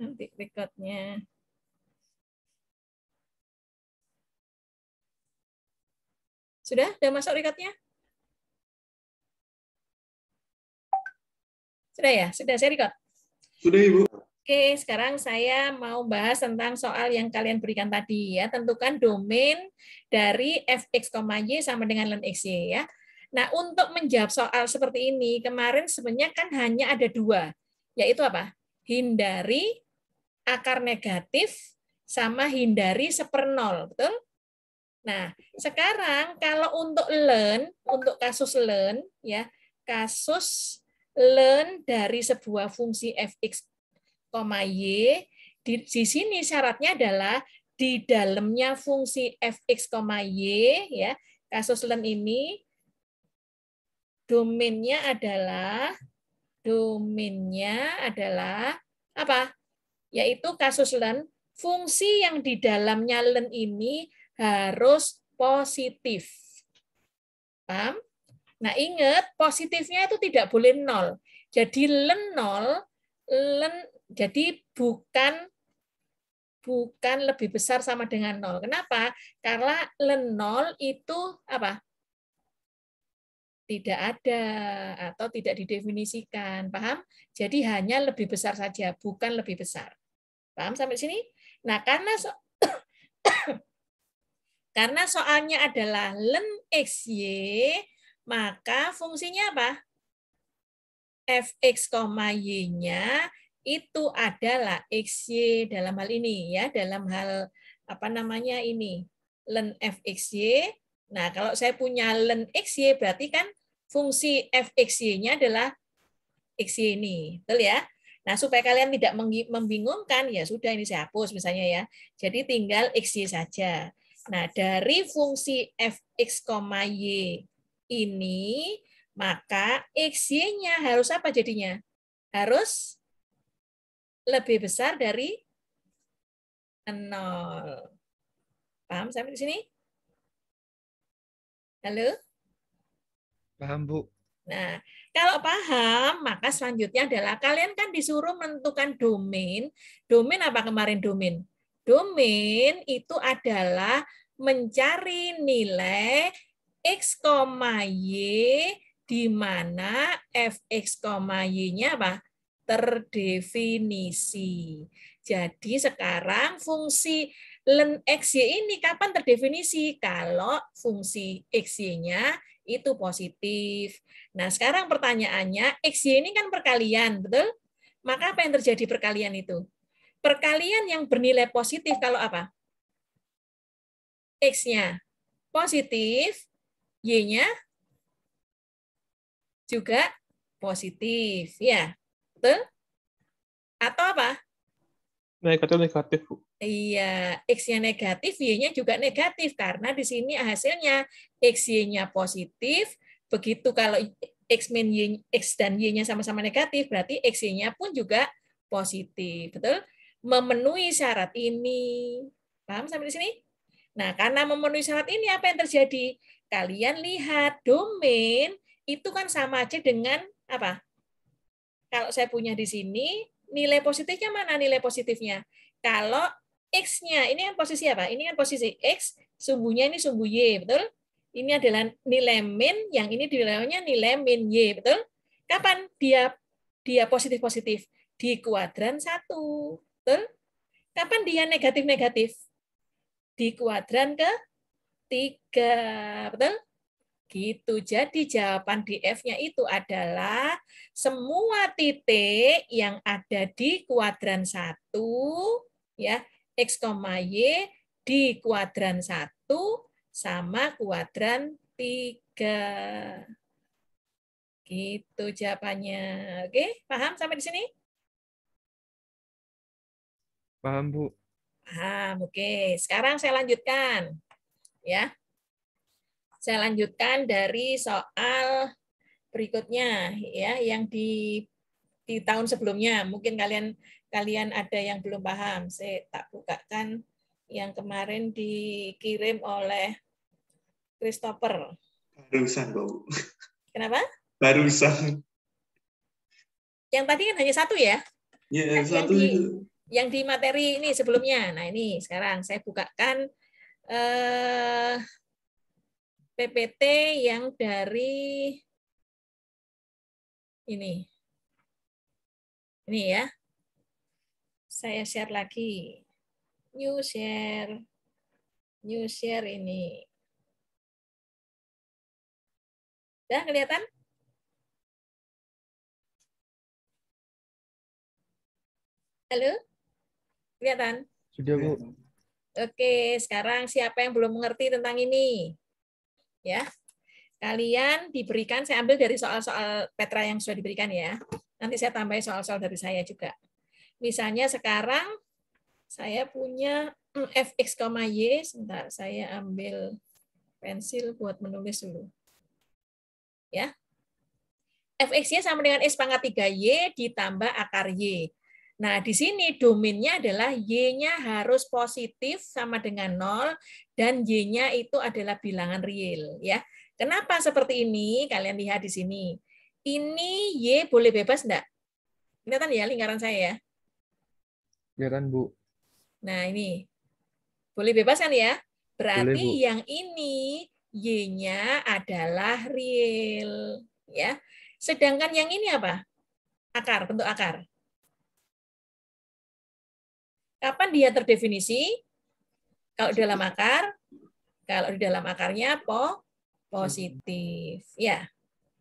nanti recordnya. Sudah? Sudah masuk recordnya? Sudah ya? Sudah saya record? Sudah Ibu. Oke, sekarang saya mau bahas tentang soal yang kalian berikan tadi ya. Tentukan domain dari fx, y sama dengan ln xy ya. Nah, untuk menjawab soal seperti ini, kemarin sebenarnya kan hanya ada dua, yaitu apa? Hindari akar negatif sama hindari sepernol, betul? Nah, sekarang kalau untuk learn, untuk kasus learn, ya kasus learn dari sebuah fungsi fx, y, di, di sini syaratnya adalah di dalamnya fungsi fx, y, ya kasus learn ini domainnya adalah domainnya adalah apa? yaitu kasus len, fungsi yang di dalamnya len ini harus positif. Paham? Nah, ingat positifnya itu tidak boleh nol. Jadi len nol, len jadi bukan bukan lebih besar sama dengan nol. Kenapa? Karena len nol itu apa? Tidak ada atau tidak didefinisikan, paham? Jadi hanya lebih besar saja, bukan lebih besar. Paham sampai sini? Nah, karena so karena soalnya adalah len xy, maka fungsinya apa? fx, y-nya itu adalah xy dalam hal ini ya, dalam hal apa namanya ini len fxy. Nah, kalau saya punya len xy berarti kan fungsi fxy-nya adalah xy ini, betul ya? Nah, supaya kalian tidak membingungkan, ya sudah ini saya hapus misalnya ya. Jadi tinggal XY saja. Nah, dari fungsi fx, y ini, maka xy-nya harus apa jadinya? Harus lebih besar dari 0. Paham sampai di sini? Halo? Paham, Bu. Nah, kalau paham, maka selanjutnya adalah kalian kan disuruh menentukan domain. Domain apa kemarin domain? Domain itu adalah mencari nilai x, y di mana fx, y-nya apa? terdefinisi. Jadi sekarang fungsi len xy ini kapan terdefinisi? Kalau fungsi xy-nya itu positif. Nah, sekarang pertanyaannya, XY ini kan perkalian, betul? Maka apa yang terjadi perkalian itu? Perkalian yang bernilai positif kalau apa? X-nya positif, Y-nya juga positif, ya. Betul? Atau apa? Negatif negatif, Iya, X-nya negatif, Y-nya juga negatif karena di sini hasilnya X Y-nya positif. Begitu kalau X min Y X dan Y-nya sama-sama negatif, berarti X Y-nya pun juga positif, betul? Memenuhi syarat ini. Paham sampai di sini? Nah, karena memenuhi syarat ini apa yang terjadi? Kalian lihat domain itu kan sama aja dengan apa? Kalau saya punya di sini, nilai positifnya mana nilai positifnya? Kalau X-nya. Ini kan posisi apa? Ini kan posisi X, sumbunya ini sumbu Y, betul? Ini adalah nilai min, yang ini nilainya nilai min Y, betul? Kapan dia dia positif-positif? Di kuadran 1, betul? Kapan dia negatif-negatif? Di kuadran ke 3, betul? gitu. Jadi jawaban di f nya itu adalah semua titik yang ada di kuadran 1 ya X, Y di kuadran 1 sama kuadran 3. Gitu jawabannya. Oke, paham sampai di sini? Paham, Bu. Paham, oke. Sekarang saya lanjutkan. Ya. Saya lanjutkan dari soal berikutnya ya yang di di tahun sebelumnya. Mungkin kalian kalian ada yang belum paham, saya tak bukakan yang kemarin dikirim oleh Christopher. Barusan, Bu. Kenapa? Barusan. Yang tadi kan hanya satu ya? Ya, nah, satu yang di, itu. Yang di materi ini sebelumnya. Nah, ini sekarang saya bukakan eh, PPT yang dari ini. Ini ya, saya share lagi. New share. New share ini. Sudah kelihatan? Halo? Kelihatan? Sudah, Bu. Oke, sekarang siapa yang belum mengerti tentang ini? Ya. Kalian diberikan, saya ambil dari soal-soal Petra yang sudah diberikan ya. Nanti saya tambahin soal-soal dari saya juga. Misalnya sekarang saya punya mm, fx, y. Sebentar, saya ambil pensil buat menulis dulu. Ya. fx-nya sama dengan x pangkat 3y ditambah akar y. Nah, di sini domainnya adalah Y-nya harus positif sama dengan 0 dan Y-nya itu adalah bilangan real ya. Kenapa seperti ini? Kalian lihat di sini. Ini Y boleh bebas enggak? Kelihatan ya lingkaran saya ya. Ya Kelihatan, Bu. Nah, ini. Boleh bebas kan ya? Berarti Boleh, yang ini Y-nya adalah real, ya. Sedangkan yang ini apa? Akar, bentuk akar. Kapan dia terdefinisi? Kalau di dalam akar, kalau di dalam akarnya po positif. Ya.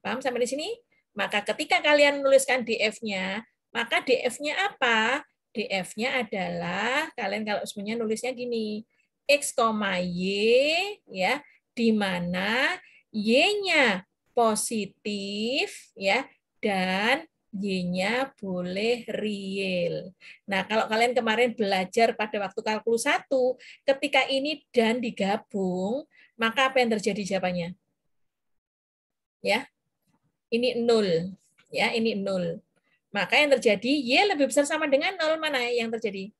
Paham sampai di sini? Maka ketika kalian menuliskan DF-nya, maka DF-nya apa? DF-nya adalah kalian kalau sebenarnya nulisnya gini, X, Y ya, di mana Y-nya positif ya dan Y-nya boleh real. Nah, kalau kalian kemarin belajar pada waktu kalkulus 1, ketika ini dan digabung, maka apa yang terjadi jawabannya? Ya. Ini nol, ya, ini nol. Maka yang terjadi Y lebih besar sama dengan 0 mana yang terjadi?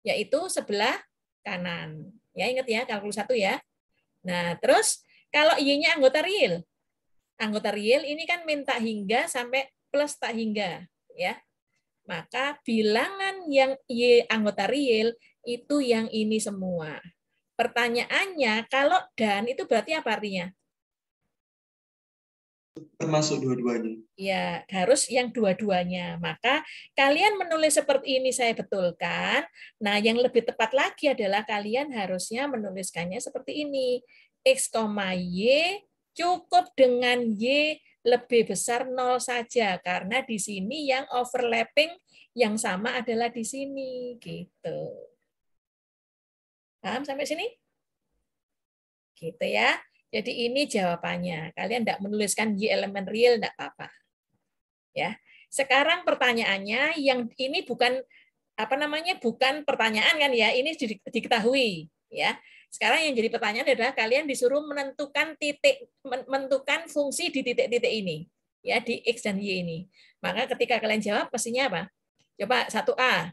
Yaitu sebelah kanan. Ya ingat ya kalkulus satu ya. Nah, terus kalau Y-nya anggota real. Anggota real ini kan minta hingga sampai plus tak hingga, ya. Maka bilangan yang Y anggota real itu yang ini semua. Pertanyaannya kalau dan itu berarti apa artinya? termasuk dua-duanya. Ya, harus yang dua-duanya. Maka kalian menulis seperti ini saya betulkan. Nah, yang lebih tepat lagi adalah kalian harusnya menuliskannya seperti ini. X, Y cukup dengan Y lebih besar nol saja karena di sini yang overlapping yang sama adalah di sini gitu. Paham sampai sini? Gitu ya. Jadi ini jawabannya. Kalian tidak menuliskan y elemen real tidak apa-apa. Ya. Sekarang pertanyaannya yang ini bukan apa namanya bukan pertanyaan kan ya ini diketahui ya sekarang yang jadi pertanyaan adalah kalian disuruh menentukan titik menentukan fungsi di titik-titik ini ya di x dan y ini maka ketika kalian jawab pastinya apa coba satu a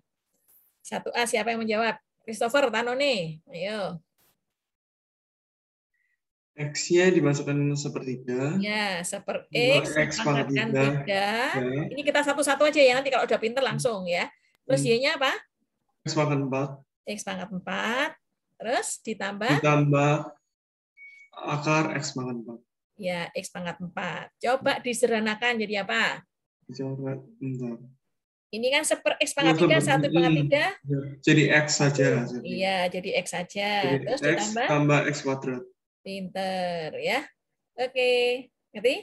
satu a siapa yang menjawab Christopher Tanone ayo X-nya dimasukkan sepertiga. Ya, seper X, X pangkatkan tiga. Ya. Ini kita satu-satu aja ya, nanti kalau udah pinter langsung ya. Terus hmm. Y-nya apa? X pangkat 4. X pangkat 4. Terus ditambah? Ditambah akar X pangkat 4. Ya, X pangkat 4. Coba disederhanakan jadi apa? Coba, bentar. Ini kan seper X pangkat 3, 1 pangkat 3. Jadi X saja. Iya, jadi X saja. Jadi Terus X ditambah? tambah X kuadrat. Pinter ya. Oke, ngerti?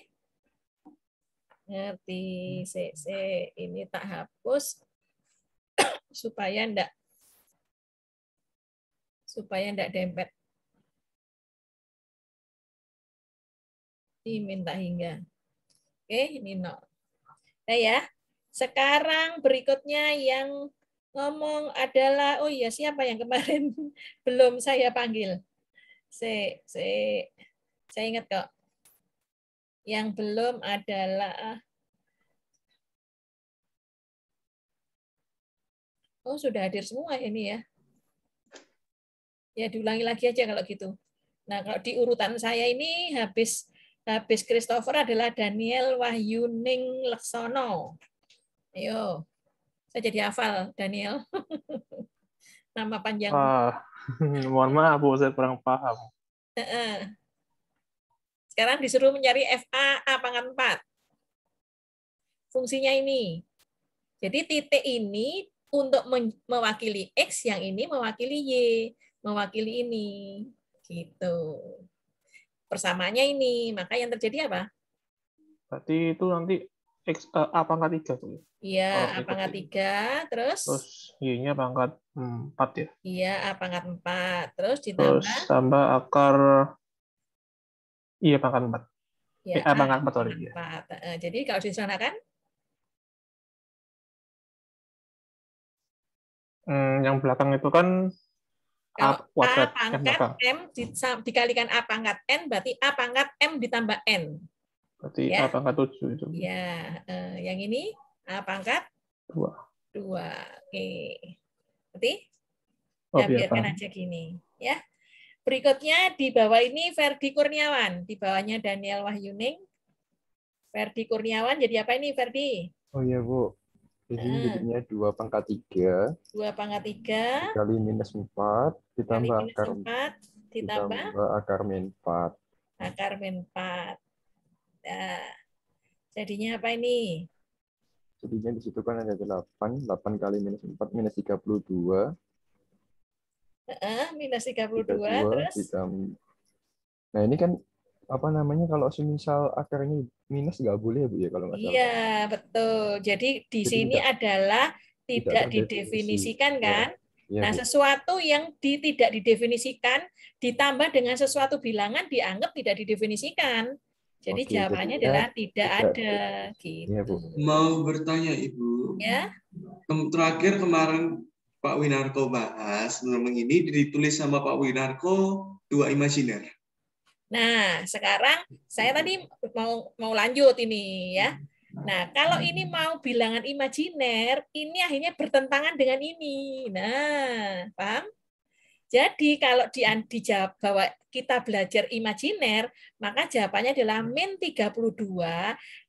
Ngerti. CC ini tak hapus supaya ndak supaya ndak dempet. Diminta hingga. Oke, ini nol. Nah ya, sekarang berikutnya yang ngomong adalah, oh iya siapa yang kemarin belum saya panggil? saya saya saya ingat kok. Yang belum adalah Oh, sudah hadir semua ini ya. Ya, diulangi lagi aja kalau gitu. Nah, kalau di urutan saya ini habis habis Christopher adalah Daniel Wahyuning Leksono. Ayo. Saya jadi hafal, Daniel. Nama panjang. Uh, ah. Mohon maaf, Bu, saya kurang paham. Sekarang disuruh mencari FA A pangkat 4. Fungsinya ini. Jadi titik ini untuk mewakili X, yang ini mewakili Y, mewakili ini. Gitu. persamanya ini. Maka yang terjadi apa? Berarti itu nanti X, uh, eh, A pangkat 3 tuh. Iya, A pangkat 3, terus? Terus Y-nya pangkat 4 ya? Iya, A pangkat 4. Terus ditambah? Terus tambah akar Iya, pangkat 4. Ya, eh, A pangkat 4, sorry. 4. Ya. Eh, jadi kalau disanakan? Hmm, yang belakang itu kan A A pangkat M, M dikalikan A pangkat N, berarti A pangkat M ditambah N. Berarti ya. pangkat tujuh itu. Ya, uh, yang ini A pangkat dua dua Oke. Berarti oh, ya, biarkan aja gini, ya. Berikutnya di bawah ini Ferdi Kurniawan, di bawahnya Daniel Wahyuning. Ferdi Kurniawan jadi apa ini Verdi Oh iya Bu, jadi ini ah. jadinya dua pangkat tiga dua pangkat tiga Kali minus empat Ditambah minus akar 4. Ditambah, ditambah akar min empat Akar min empat Nah, jadinya apa ini? Jadinya di situ kan ada 8. 8 kali minus 4 minus 32. Uh, minus 32, 32 terus? Ditambah. Nah, ini kan apa namanya kalau semisal akarnya minus nggak boleh ya Bu ya kalau nggak salah. Iya, betul. Jadi di Jadi sini tidak, adalah tidak, tidak didefinisikan definisi. Iya. kan? Ya. ya nah, Bu. sesuatu yang di, tidak didefinisikan ditambah dengan sesuatu bilangan dianggap tidak didefinisikan. Jadi okay, jawabannya jadi, adalah tidak, ada gitu. Ya, Bu. Mau bertanya Ibu. Ya. Terakhir kemarin Pak Winarko bahas tentang ini ditulis sama Pak Winarko dua imajiner. Nah, sekarang saya tadi mau mau lanjut ini ya. Nah, kalau ini mau bilangan imajiner, ini akhirnya bertentangan dengan ini. Nah, paham? Jadi kalau di, di jawab bahwa kita belajar imajiner, maka jawabannya adalah min 32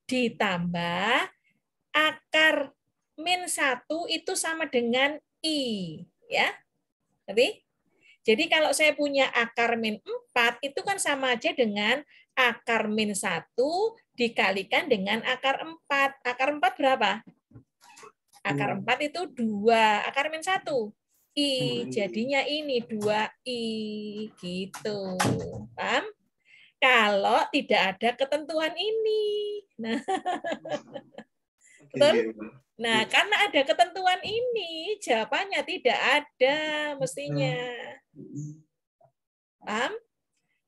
ditambah akar min 1 itu sama dengan I. ya. Jadi, Jadi kalau saya punya akar min 4, itu kan sama aja dengan akar min 1 dikalikan dengan akar 4. Akar 4 berapa? Akar 4 itu 2. Akar min 1 I. Hmm. Jadinya ini dua i gitu. Paham? Kalau tidak ada ketentuan ini. Nah. Betul? Iya, iya. Nah, iya. karena ada ketentuan ini, jawabannya tidak ada mestinya. Hmm. Paham?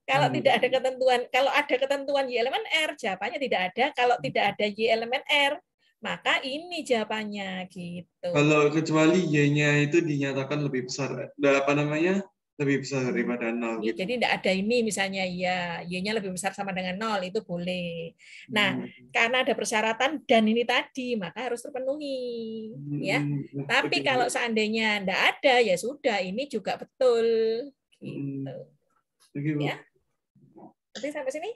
Kalau hmm. tidak ada ketentuan, kalau ada ketentuan Y elemen R, jawabannya tidak ada. Kalau tidak ada Y elemen R, maka ini jawabannya gitu. Kalau kecuali y-nya itu dinyatakan lebih besar, eh, apa namanya? lebih besar hmm. daripada nol. Ya, gitu. Jadi tidak ada ini misalnya ya y-nya lebih besar sama dengan nol itu boleh. Nah hmm. karena ada persyaratan dan ini tadi maka harus terpenuhi ya. hmm. ya. Tapi okay. kalau seandainya tidak ada ya sudah ini juga betul gitu. Hmm. Okay, Ya. Berarti sampai sini?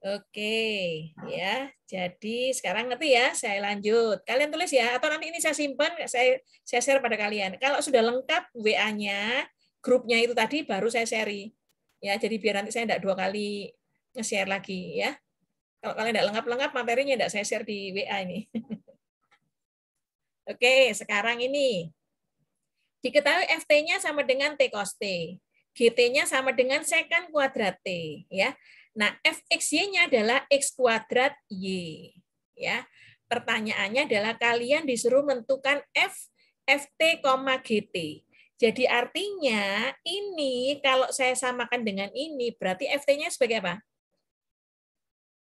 Oke, ya. Jadi sekarang ngerti ya, saya lanjut. Kalian tulis ya, atau nanti ini saya simpan, saya saya share pada kalian. Kalau sudah lengkap WA-nya, grupnya itu tadi baru saya share. Ya, jadi biar nanti saya tidak dua kali nge-share lagi ya. Kalau kalian tidak lengkap-lengkap materinya tidak saya share di WA ini. Oke, sekarang ini. Diketahui FT-nya sama dengan T cos T. GT-nya sama dengan second kuadrat T. Ya. Nah, fxy-nya adalah x kuadrat y. Ya. Pertanyaannya adalah kalian disuruh menentukan f ft, gt. Jadi artinya ini kalau saya samakan dengan ini berarti ft-nya sebagai apa?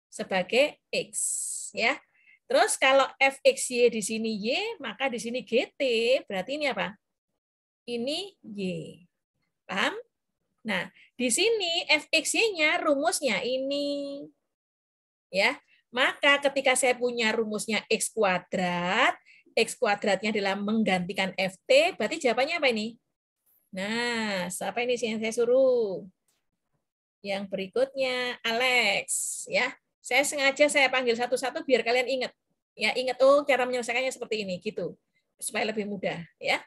Sebagai x, ya. Terus kalau fxy di sini y, maka di sini gt berarti ini apa? Ini y. Paham? Nah, di sini fx-nya rumusnya ini. Ya. Maka ketika saya punya rumusnya x kuadrat, x kuadratnya adalah menggantikan ft, berarti jawabannya apa ini? Nah, siapa ini sih yang saya suruh? Yang berikutnya Alex, ya. Saya sengaja saya panggil satu-satu biar kalian ingat. Ya, ingat oh cara menyelesaikannya seperti ini gitu. Supaya lebih mudah, ya.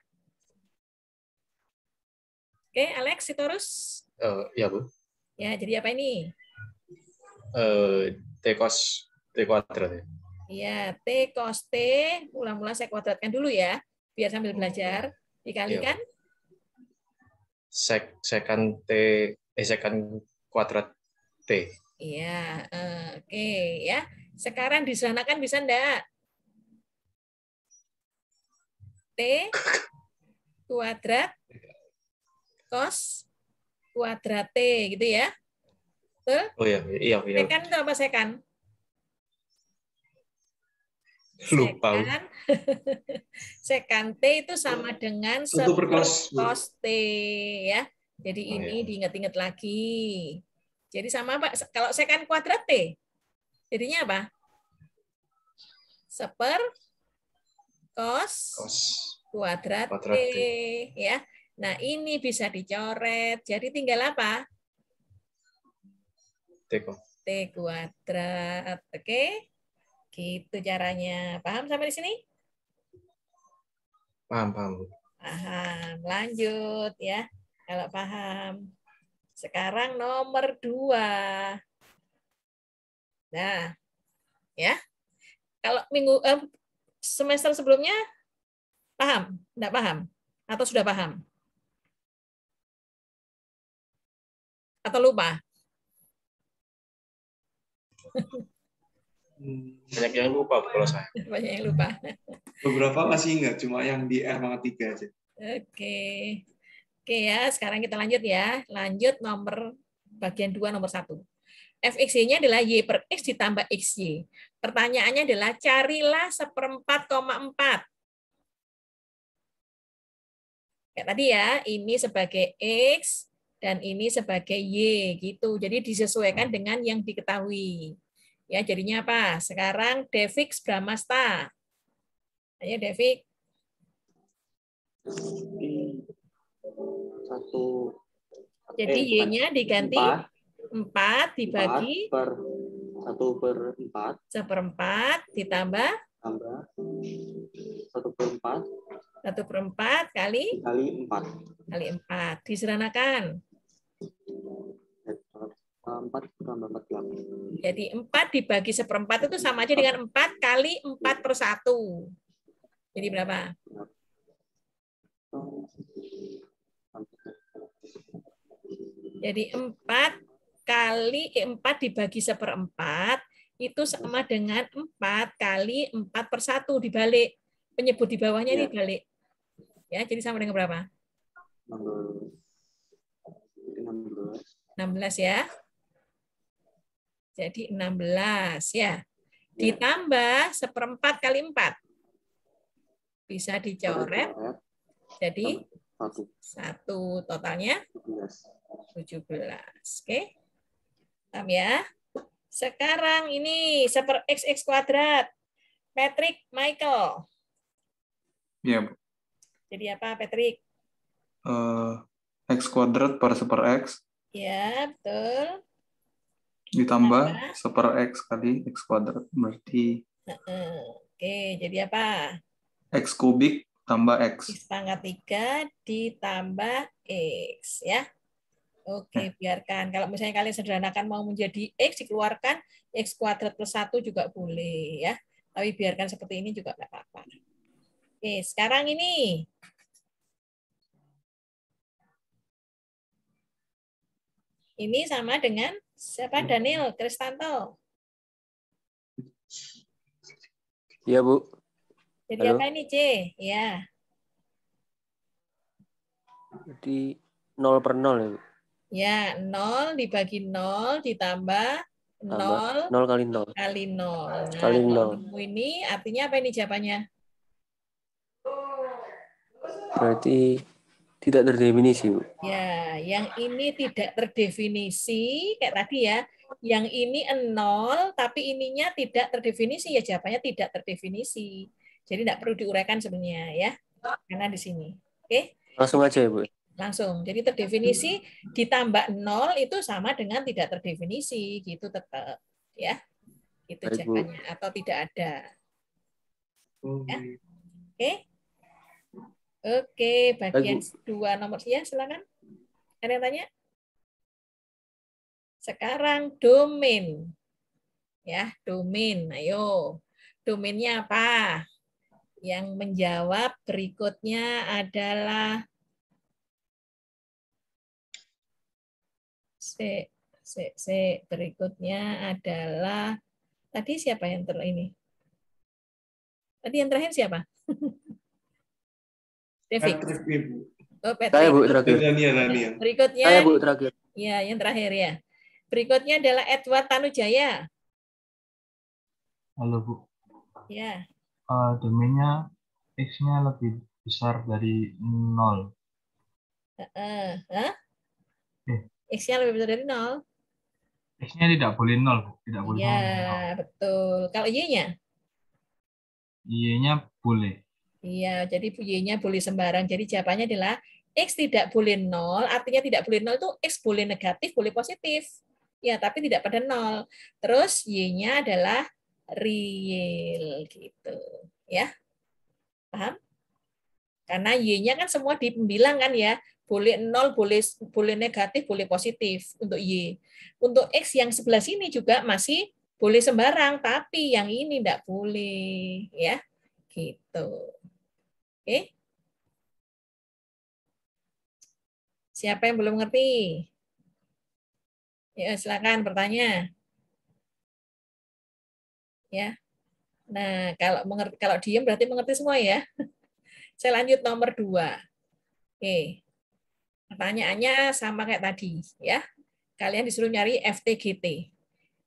Oke, Alex Sitorus. Uh, eh, ya, Bu. Ya, jadi apa ini? Uh, T cos T kuadrat. Ya. Iya, T cos T, mula-mula saya kuadratkan dulu ya, biar sambil belajar. Dikalikan? Iya, Sek, sekan T, eh, sekan kuadrat T. Iya, uh, oke okay, ya. Sekarang kan bisa enggak? T kuadrat cos kuadrat T gitu ya. Betul? Oh iya, iya, iya. Sekan itu apa sekan? Lupa. Sekan, sekan T itu sama dengan sekos cos T ya. Jadi oh, ini iya. diingat-ingat lagi. Jadi sama Pak, kalau sekan kuadrat T, jadinya apa? Seper kos, kuadrat, kuadrat T. T. Ya. Nah, ini bisa dicoret. Jadi tinggal apa? T, T kuadrat. Oke. Okay? Gitu caranya. Paham sampai di sini? Paham, paham. Paham. Lanjut ya. Kalau paham. Sekarang nomor dua. Nah, ya. Kalau minggu eh, semester sebelumnya paham, enggak paham atau sudah paham? atau lupa? Hmm, banyak yang lupa kalau saya. Banyak yang lupa. Beberapa masih ingat, cuma yang di R Mangat 3 aja. Oke. Okay. Oke okay ya, sekarang kita lanjut ya. Lanjut nomor bagian 2 nomor 1. FXY-nya adalah Y per X ditambah XY. Pertanyaannya adalah carilah seperempat koma empat. Kayak tadi ya, ini sebagai X, dan ini sebagai Y gitu. Jadi disesuaikan hmm. dengan yang diketahui. Ya, jadinya apa? Sekarang Devix bramasta. Ayo devix. Satu. Jadi eh, Y-nya diganti empat, dibagi empat per satu per empat. Seperempat ditambah tambah satu per empat. Satu per empat kali kali empat. Kali empat diseranakan. 4 4 delapan. Jadi 4 dibagi seperempat itu sama aja dengan 4 kali 4 per 1. Jadi berapa? Jadi 4 kali 4 eh, dibagi seperempat itu sama dengan 4 kali 4 per 1 dibalik. Penyebut di bawahnya ya. dibalik. Ya, jadi sama dengan berapa? 16. 16. 16 ya. Jadi 16 ya. ya. Ditambah seperempat kali 4. Bisa dicoret. Jadi satu totalnya 17. Oke. Paham ya? Sekarang ini seper x x kuadrat. Patrick Michael. Iya, Bu. Jadi apa, Patrick? Uh, X kuadrat per seper X. Ya, betul. Ditambah apa? seper X kali X kuadrat. Berarti. Oke, jadi apa? X kubik tambah X. X pangkat 3 ditambah X. Ya. Oke, ya. biarkan. Kalau misalnya kalian sederhanakan mau menjadi X, dikeluarkan X kuadrat plus 1 juga boleh ya. Tapi biarkan seperti ini juga nggak apa-apa. Oke, sekarang ini Ini sama dengan siapa hmm. Daniel Kristanto. Iya, Bu. Jadi Halo. apa ini, C? Ya. Jadi 0 per 0 ya, Bu. Ya, 0 dibagi 0 ditambah 0. 0 kali 0. Kali 0. Nah, kali 0. Ini artinya apa ini jawabannya? Berarti tidak terdefinisi. Bu. Ya, yang ini tidak terdefinisi kayak tadi ya. Yang ini nol tapi ininya tidak terdefinisi ya jawabannya tidak terdefinisi. Jadi tidak perlu diuraikan sebenarnya ya. Karena di sini. Oke. Langsung aja Bu. Langsung. Jadi terdefinisi ditambah nol itu sama dengan tidak terdefinisi gitu tetap ya. Itu jawabannya atau tidak ada. Oh, ya. Iya. Oke. Oke, bagian Lagi. dua nomor ya, silakan. Ada yang tanya? Sekarang domain. Ya, domain. Ayo. Domainnya apa? Yang menjawab berikutnya adalah C, C, C. Berikutnya adalah tadi siapa yang terakhir ini? Tadi yang terakhir siapa? Devi. Oh, Patrick. Saya Bu terakhir. Dania, Dania. Berikutnya. Saya Bu terakhir. Iya, yang terakhir ya. Berikutnya adalah Edward Tanujaya. Halo Bu. Ya. Uh, domainnya x-nya lebih besar dari nol. Uh, uh, huh? eh. X-nya lebih besar dari nol. X-nya tidak boleh nol, Bu. Tidak boleh ya, nol. betul. Kalau Y-nya? Y-nya boleh. Iya, jadi Y-nya boleh sembarang. Jadi jawabannya adalah X tidak boleh nol, artinya tidak boleh nol itu X boleh negatif, boleh positif. Ya, tapi tidak pada nol. Terus Y-nya adalah real gitu. Ya. Paham? Karena Y-nya kan semua dibilang kan ya, boleh nol, boleh boleh negatif, boleh positif untuk Y. Untuk X yang sebelah sini juga masih boleh sembarang, tapi yang ini tidak boleh. Ya, gitu. Oke. Siapa yang belum ngerti? Ya, silakan bertanya. Ya. Nah, kalau mengerti kalau diam berarti mengerti semua ya. Saya lanjut nomor dua. Oke. Pertanyaannya sama kayak tadi ya. Kalian disuruh nyari FTGT.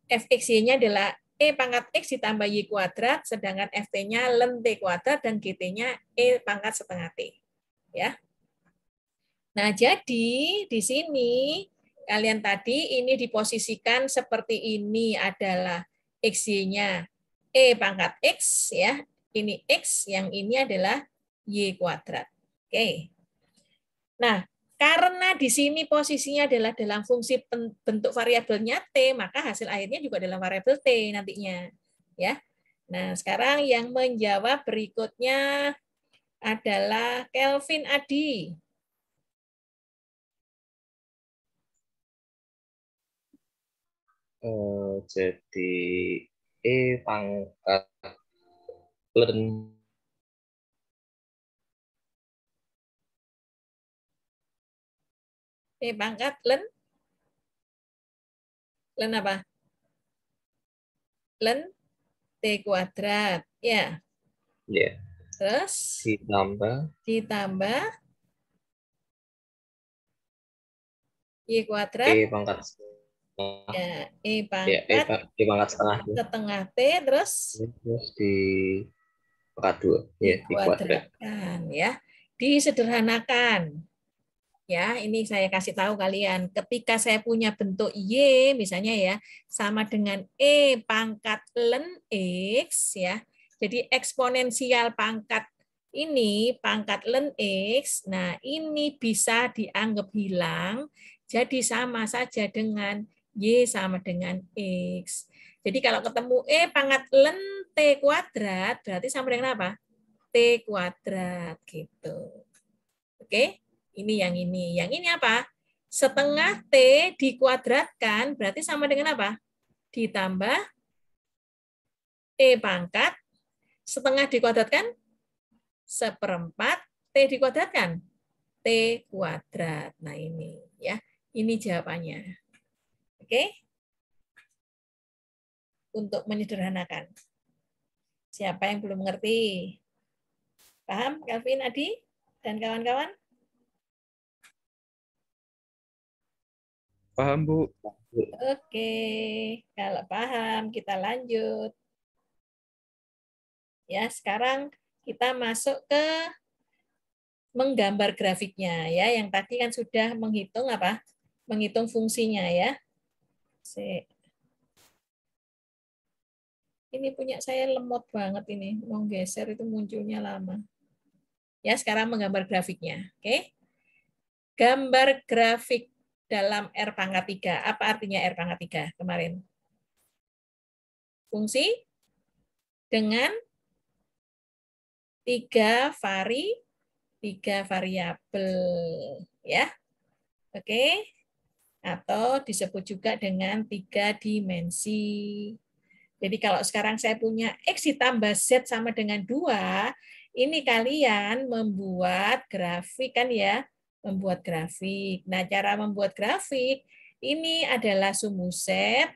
FXY-nya adalah pangkat X ditambah Y kuadrat, sedangkan FT-nya len T kuadrat, dan GT-nya E pangkat setengah T. Ya. Nah, jadi di sini kalian tadi ini diposisikan seperti ini adalah XY-nya E pangkat X, ya. Ini X, yang ini adalah Y kuadrat. Oke. Nah, karena di sini posisinya adalah dalam fungsi bentuk variabelnya T, maka hasil akhirnya juga dalam variabel T nantinya. ya. Nah, sekarang yang menjawab berikutnya adalah Kelvin Adi. Oh, jadi E pangkat P pangkat len len apa? Len T kuadrat. Ya. Yeah. Ya. Yeah. Terus ditambah ditambah Y kuadrat. Ya, e pangkat Ya, E pangkat. Ya, e, pangkat setengah. Setengah T terus terus di pangkat dua. Ya, di kuadrat. Ya, disederhanakan ya ini saya kasih tahu kalian ketika saya punya bentuk y misalnya ya sama dengan e pangkat ln x ya jadi eksponensial pangkat ini pangkat ln x nah ini bisa dianggap hilang jadi sama saja dengan y sama dengan x jadi kalau ketemu e pangkat ln t kuadrat berarti sama dengan apa t kuadrat gitu oke okay? Ini yang ini. Yang ini apa? Setengah T dikuadratkan berarti sama dengan apa? Ditambah T e pangkat. Setengah dikuadratkan? Seperempat T dikuadratkan? T kuadrat. Nah ini ya. Ini jawabannya. Oke? Untuk menyederhanakan. Siapa yang belum mengerti? Paham, Calvin, Adi, dan kawan-kawan? Paham, Bu. Oke, kalau paham kita lanjut. Ya, sekarang kita masuk ke menggambar grafiknya ya. Yang tadi kan sudah menghitung apa? Menghitung fungsinya ya. Ini punya saya lemot banget ini. Mau geser itu munculnya lama. Ya, sekarang menggambar grafiknya. Oke. Gambar grafik dalam R pangkat 3. Apa artinya R pangkat 3 kemarin? Fungsi dengan tiga vari tiga variabel ya. Oke. Atau disebut juga dengan tiga dimensi. Jadi kalau sekarang saya punya X ditambah Z sama dengan 2, ini kalian membuat grafik kan ya, membuat grafik. Nah, cara membuat grafik ini adalah sumbu Z,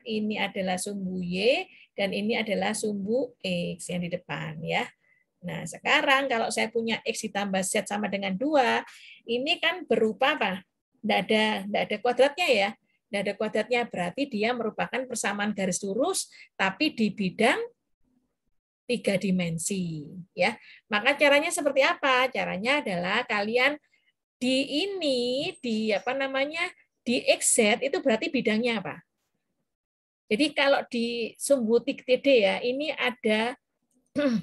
ini adalah sumbu Y, dan ini adalah sumbu X yang di depan ya. Nah, sekarang kalau saya punya X ditambah Z sama dengan dua, ini kan berupa apa? Tidak ada, tidak ada kuadratnya ya. Tidak ada kuadratnya, berarti dia merupakan persamaan garis lurus, tapi di bidang tiga dimensi. ya. Maka caranya seperti apa? Caranya adalah kalian di ini di apa namanya di XZ itu berarti bidangnya apa? Jadi kalau di sumbu TD ya ini ada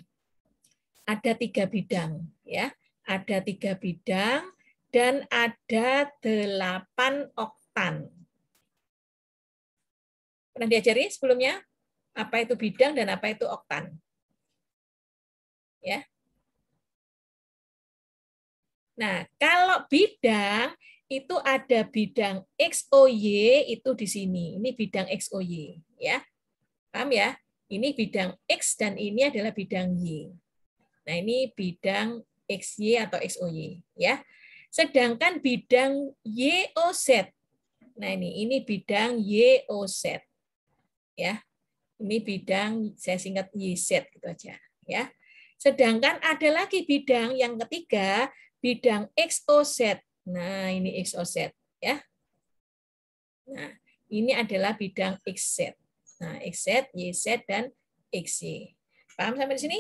ada tiga bidang ya, ada tiga bidang dan ada delapan oktan. Pernah diajari sebelumnya apa itu bidang dan apa itu oktan? Ya, Nah, kalau bidang itu ada bidang XOY itu di sini. Ini bidang XOY, ya. Paham ya? Ini bidang X dan ini adalah bidang Y. Nah, ini bidang XY atau XOY, ya. Sedangkan bidang YOZ. Nah, ini ini bidang YOZ. Ya. Ini bidang saya singkat YZ gitu aja, ya. Sedangkan ada lagi bidang yang ketiga bidang XOZ. Nah, ini XOZ ya. Nah, ini adalah bidang XZ. Nah, XZ, YZ dan XY. Paham sampai di sini?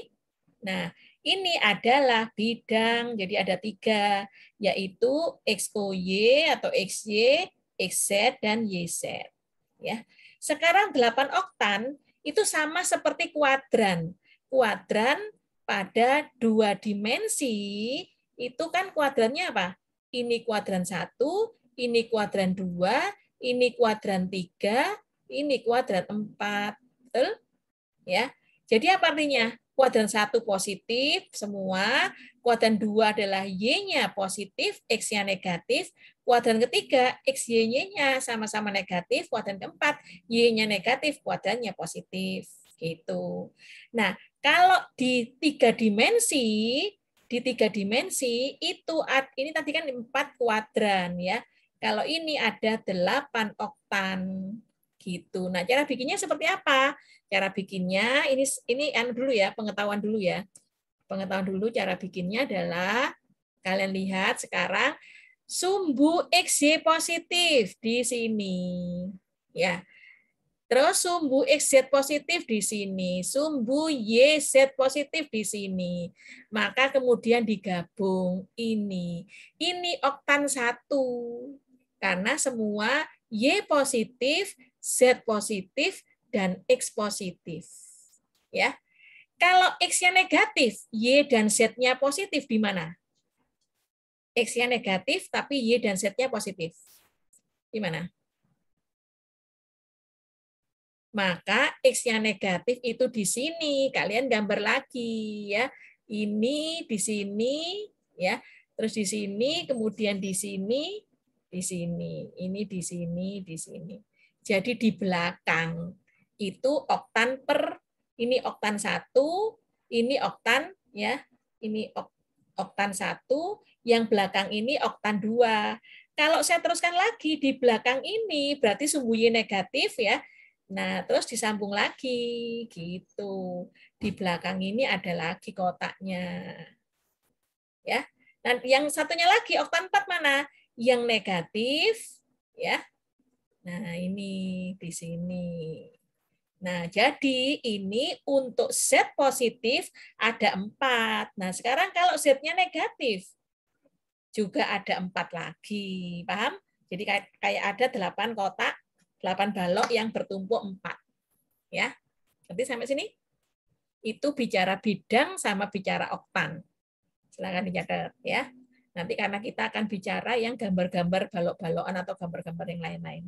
Nah, ini adalah bidang. Jadi ada tiga, yaitu XOY atau XY, XZ dan YZ. Ya. Sekarang 8 oktan itu sama seperti kuadran. Kuadran pada dua dimensi itu kan kuadrannya apa? Ini kuadran satu, ini kuadran dua, ini kuadran tiga, ini kuadran empat, Betul? Ya. Jadi apa artinya? Kuadran satu positif semua, kuadran dua adalah Y-nya positif, X-nya negatif, kuadran ketiga y nya sama-sama negatif, kuadran keempat Y-nya negatif, kuadrannya positif. Gitu. Nah, kalau di tiga dimensi di tiga dimensi itu ini tadi kan empat kuadran ya. Kalau ini ada delapan oktan gitu. Nah, cara bikinnya seperti apa? Cara bikinnya ini ini anu dulu ya, pengetahuan dulu ya. Pengetahuan dulu cara bikinnya adalah kalian lihat sekarang sumbu x positif di sini. Ya. Terus sumbu x z positif di sini, sumbu y z positif di sini. Maka kemudian digabung ini. Ini oktan 1. Karena semua Y positif, Z positif, dan X positif. Ya. Kalau X-nya negatif, Y dan Z-nya positif di mana? X-nya negatif, tapi Y dan Z-nya positif. Di mana? maka X yang negatif itu di sini. Kalian gambar lagi ya. Ini di sini ya. Terus di sini, kemudian di sini, di sini, ini di sini, di sini. Jadi di belakang itu oktan per ini oktan satu, ini oktan ya, ini oktan satu, yang belakang ini oktan dua. Kalau saya teruskan lagi di belakang ini berarti sumbu Y negatif ya, Nah, terus disambung lagi gitu. Di belakang ini ada lagi kotaknya. Ya. Dan yang satunya lagi oktan 4 mana? Yang negatif, ya. Nah, ini di sini. Nah, jadi ini untuk Z positif ada 4. Nah, sekarang kalau Z-nya negatif juga ada 4 lagi. Paham? Jadi kayak, ada 8 kotak 8 balok yang bertumpuk 4. Ya. Nanti sampai sini itu bicara bidang sama bicara oktan. Silakan dicatat ya. Nanti karena kita akan bicara yang gambar-gambar balok-balokan atau gambar-gambar yang lain-lain.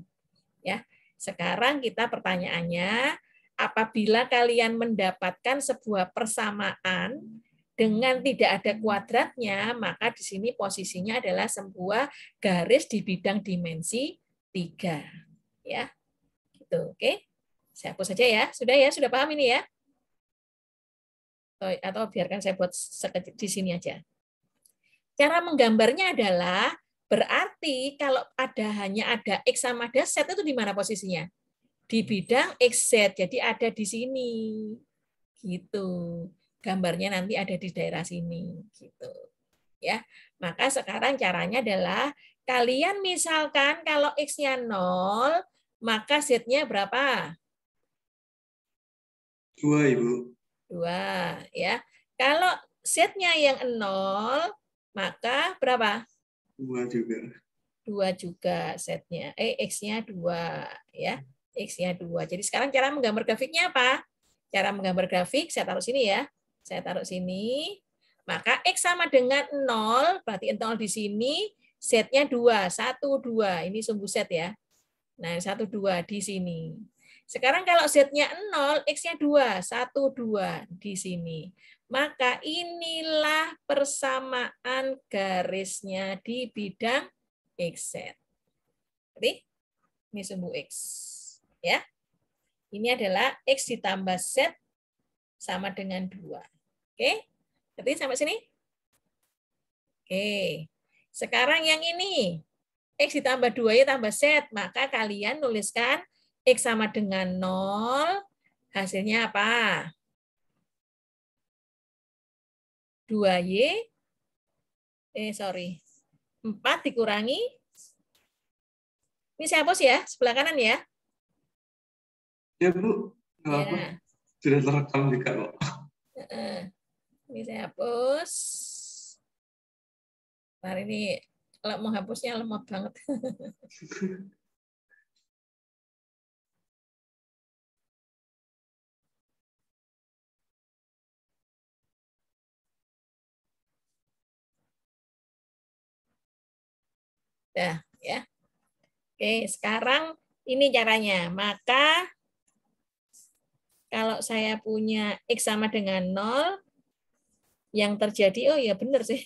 Ya. Sekarang kita pertanyaannya, apabila kalian mendapatkan sebuah persamaan dengan tidak ada kuadratnya, maka di sini posisinya adalah sebuah garis di bidang dimensi 3 ya. Gitu, oke. Okay? Saya hapus saja ya. Sudah ya, sudah paham ini ya. Atau, atau biarkan saya buat di sini aja. Cara menggambarnya adalah berarti kalau ada hanya ada x sama ada z itu di mana posisinya? Di bidang xz. Jadi ada di sini. Gitu. Gambarnya nanti ada di daerah sini gitu. Ya. Maka sekarang caranya adalah kalian misalkan kalau x-nya 0, maka setnya berapa? Dua, Ibu. Dua, ya. Kalau setnya yang nol, maka berapa? Dua juga. Dua juga setnya. Eh, X-nya dua, ya. X-nya dua. Jadi sekarang cara menggambar grafiknya apa? Cara menggambar grafik, saya taruh sini ya. Saya taruh sini. Maka X sama dengan nol, berarti 0 di sini, setnya nya 2, 1, 2. Ini sumbu set ya. Nah, 1, 2 di sini. Sekarang kalau Z-nya 0, X-nya 2, 1, 2 di sini. Maka inilah persamaan garisnya di bidang XZ. Jadi, ini sumbu X. ya. Ini adalah X ditambah Z sama dengan 2. Oke, berarti sampai sini? Oke, sekarang yang ini. X ditambah 2Y tambah Z. Maka kalian tuliskan X sama dengan 0. Hasilnya apa? 2Y. Eh, sorry. 4 dikurangi. Ini saya hapus ya, sebelah kanan ya. Ya, Bu. Ya. Sudah terekam juga kok. Ini saya hapus. Nah, ini kalau mau hapusnya banget. Dah, ya. Oke, sekarang ini caranya. Maka kalau saya punya X sama dengan nol, yang terjadi, oh ya benar sih,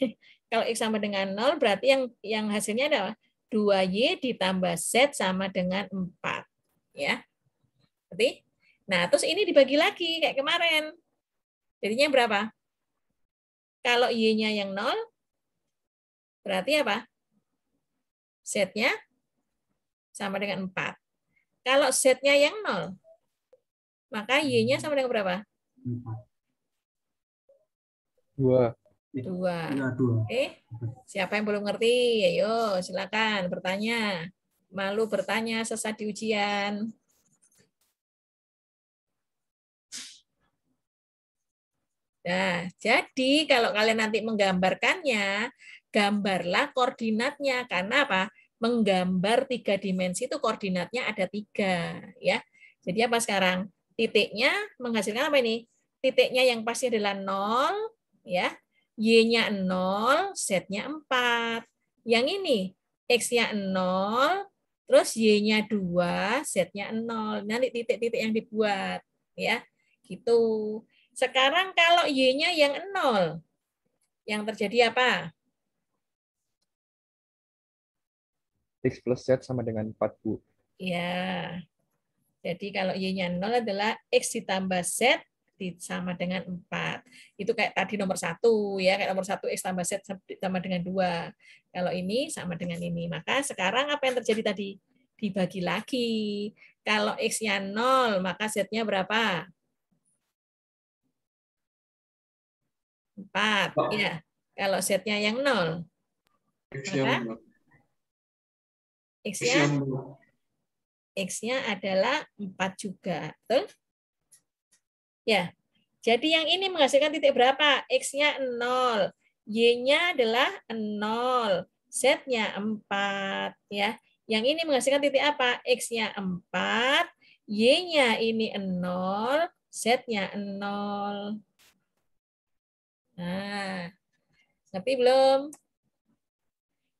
kalau X sama dengan 0, berarti yang yang hasilnya adalah 2Y ditambah Z sama dengan 4. Ya. Berarti, nah terus ini dibagi lagi kayak kemarin. Jadinya berapa? Kalau Y-nya yang 0, berarti apa? Z-nya sama dengan 4. Kalau Z-nya yang 0, maka Y-nya sama dengan berapa? 2. Dua. Ya, Oke. Siapa yang belum ngerti? Ayo, ya, silakan bertanya. Malu bertanya sesat di ujian. Nah, jadi kalau kalian nanti menggambarkannya, gambarlah koordinatnya. Karena apa? Menggambar tiga dimensi itu koordinatnya ada tiga. ya. Jadi apa sekarang? Titiknya menghasilkan apa ini? Titiknya yang pasti adalah nol, ya Y-nya 0, Z-nya 4. Yang ini, X-nya 0, terus Y-nya 2, Z-nya 0. Nanti titik-titik yang dibuat. ya Gitu. Sekarang kalau Y-nya yang 0, yang terjadi apa? X plus Z sama dengan 4, Bu. Ya. Jadi kalau Y-nya 0 adalah X ditambah Z sama dengan 4. Itu kayak tadi nomor satu ya, kayak nomor satu X tambah Z sama dengan dua Kalau ini sama dengan ini. Maka sekarang apa yang terjadi tadi? Dibagi lagi. Kalau X-nya nol maka Z-nya berapa? 4. Oh. Ya. Kalau Z-nya yang nol X-nya X-nya adalah empat juga. Betul? Ya. Jadi yang ini menghasilkan titik berapa? X-nya 0, Y-nya adalah 0, Z-nya 4 ya. Yang ini menghasilkan titik apa? X-nya 4, Y-nya ini 0, Z-nya 0. Nah, tapi belum?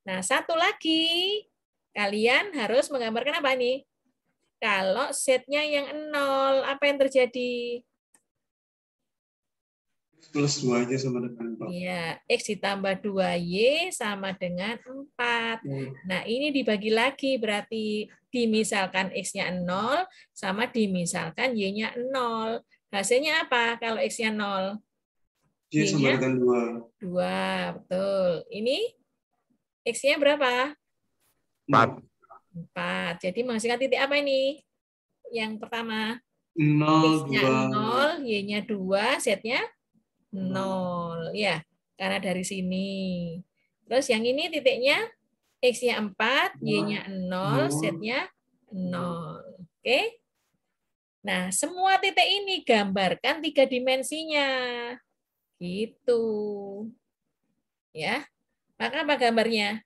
Nah, satu lagi, kalian harus menggambarkan apa nih? Kalau Z-nya yang 0, apa yang terjadi? plus 2-nya sama dengan 4. Iya, X ditambah 2Y sama dengan 4. Hmm. Iya. Nah, ini dibagi lagi berarti dimisalkan X-nya 0 sama dimisalkan Y-nya 0. Hasilnya apa kalau X-nya 0? Y sama dengan 2. 2, betul. Ini X-nya berapa? 4. 4. Jadi menghasilkan titik apa ini? Yang pertama. 0, X-nya 2. 0, Y-nya 2, Z-nya 0. Hmm. Ya, karena dari sini. Terus yang ini titiknya X-nya 4, Y-nya 0, Z-nya 0. Oke. Nah, semua titik ini gambarkan tiga dimensinya. Gitu. Ya. Maka apa gambarnya?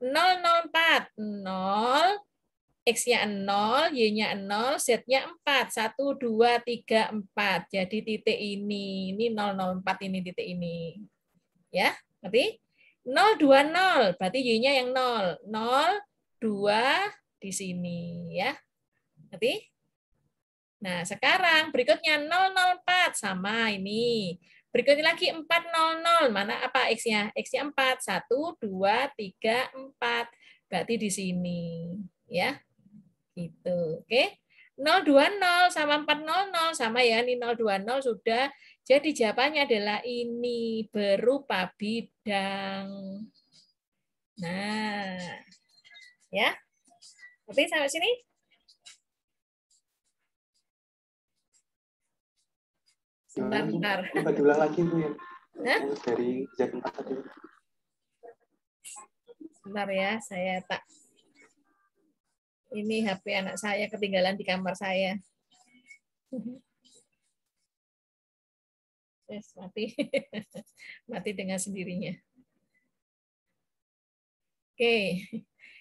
004, 0, X-nya 0, Y-nya 0, Z-nya 4. 1, 2, 3, 4. Jadi titik ini, ini 0, 0, 4 ini titik ini. Ya, ngerti? 0, 2, 0. Berarti Y-nya yang 0. 0, 2 di sini. Ya, ngerti? Nah, sekarang berikutnya 0, 0, 4. sama ini. Berikutnya lagi 4, 0, 0. Mana apa X-nya? X-nya 4. 1, 2, 3, 4. Berarti di sini. Ya, Gitu, oke. Okay? 020 sama 400 sama ya, ini 020 sudah. Jadi jawabannya adalah ini berupa bidang. Nah, ya. Oke, sampai sini. sebentar nah, bentar. diulang lagi, Bu. Ya. Hah? Dari jam empat tadi. Sebentar ya, saya tak ini HP anak saya ketinggalan di kamar saya. Yes, mati. mati dengan sendirinya. Oke.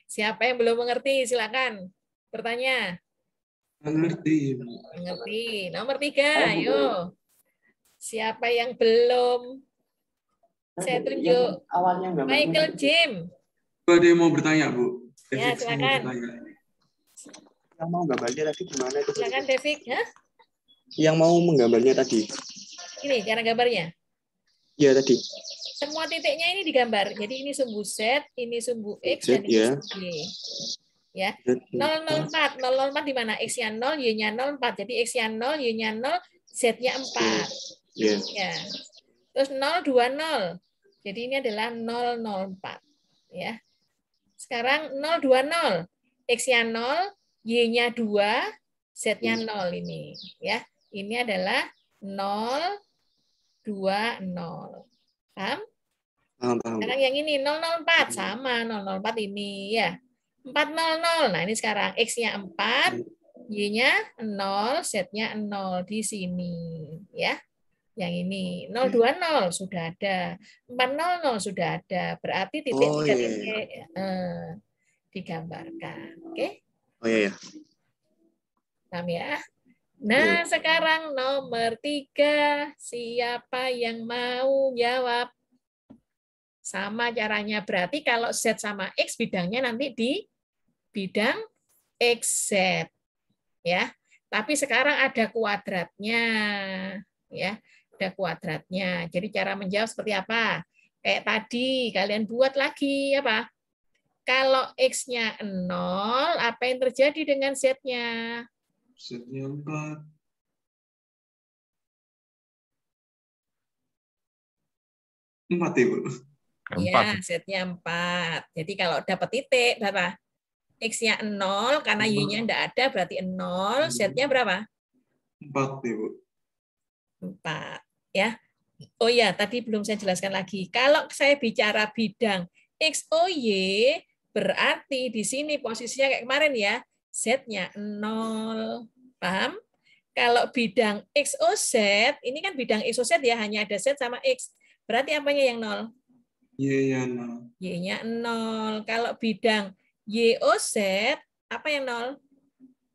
Siapa yang belum mengerti, silakan bertanya. Mengerti. Mengerti. Nomor tiga, ayo. Siapa yang belum? Saya tunjuk. Awalnya Michael Jim. Ada yang mau bertanya, Bu. Ya, silakan yang mau gambarnya tadi gimana? itu? Silakan Devik, ya? Yang mau menggambarnya tadi. Ini cara gambarnya. Ya tadi. Semua titiknya ini digambar. Jadi ini sumbu Z, ini sumbu X, Z, dan ini ya. sumbu Y. Ya. Z, 004. Ya. 004 di mana? X-nya 0, Y-nya 04. Jadi X-nya 0, Y-nya 0, Z-nya 4. Yeah. Ya. ya. Terus 020. Jadi ini adalah 004. Ya. Sekarang 020. X-nya 0, Y-nya 2, Z-nya 0 iya. ini. ya Ini adalah 0, 2, 0. Paham? Sekarang yang ini 004 iya. sama 004 ini ya. 400. Nah, ini sekarang x-nya 4, y-nya 0, z-nya 0 di sini ya. Yang ini 020 iya. sudah ada, 400 sudah ada. Berarti titik oh, tiga titik iya. eh, digambarkan. Oke. Okay? Oh iya iya. ya. Nah, iya. sekarang nomor tiga. Siapa yang mau jawab? Sama caranya. Berarti kalau Z sama X, bidangnya nanti di bidang XZ. Ya. Tapi sekarang ada kuadratnya. ya Ada kuadratnya. Jadi cara menjawab seperti apa? Kayak tadi, kalian buat lagi apa kalau X-nya 0, apa yang terjadi dengan Z-nya? Z-nya 4. Empat ya, Bu? Iya, Z-nya 4. Jadi kalau dapat titik, berapa? X-nya 0, karena Y-nya tidak ada, berarti 0. Iya. Z-nya berapa? 4 ya, Bu. 4. Ya. Oh ya, tadi belum saya jelaskan lagi. Kalau saya bicara bidang XOY, Berarti di sini posisinya kayak kemarin ya, Z-nya 0. Paham? Kalau bidang XOZ, ini kan bidang XOZ ya hanya ada Z sama X. Berarti apanya yang 0? Y-nya 0. Y-nya 0. Kalau bidang YOZ, apa yang 0?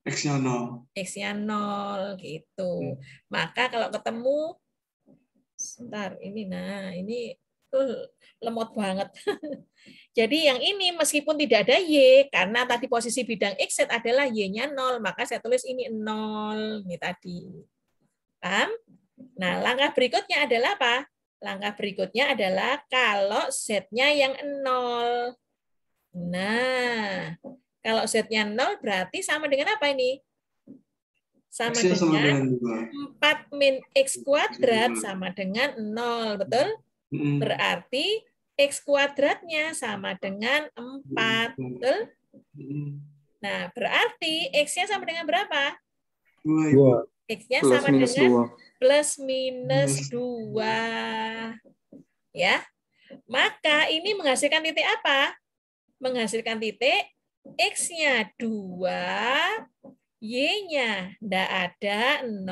X-nya 0. X-nya 0 gitu. Hmm. Maka kalau ketemu sebentar ini nah ini tuh lemot banget. Jadi yang ini meskipun tidak ada Y, karena tadi posisi bidang X set adalah Y-nya 0, maka saya tulis ini 0, ini tadi. Paham? Nah, langkah berikutnya adalah apa? Langkah berikutnya adalah kalau Z-nya yang 0. Nah, kalau Z-nya 0 berarti sama dengan apa ini? Sama dengan 4 min X kuadrat sama dengan 0, betul? Hmm. Berarti X kuadratnya sama dengan 4. Hmm. Betul? Hmm. Nah, berarti X-nya sama dengan berapa? 2. X-nya sama dengan 2. plus minus 2. Ya. Maka ini menghasilkan titik apa? Menghasilkan titik X-nya 2, Y-nya tidak ada 0,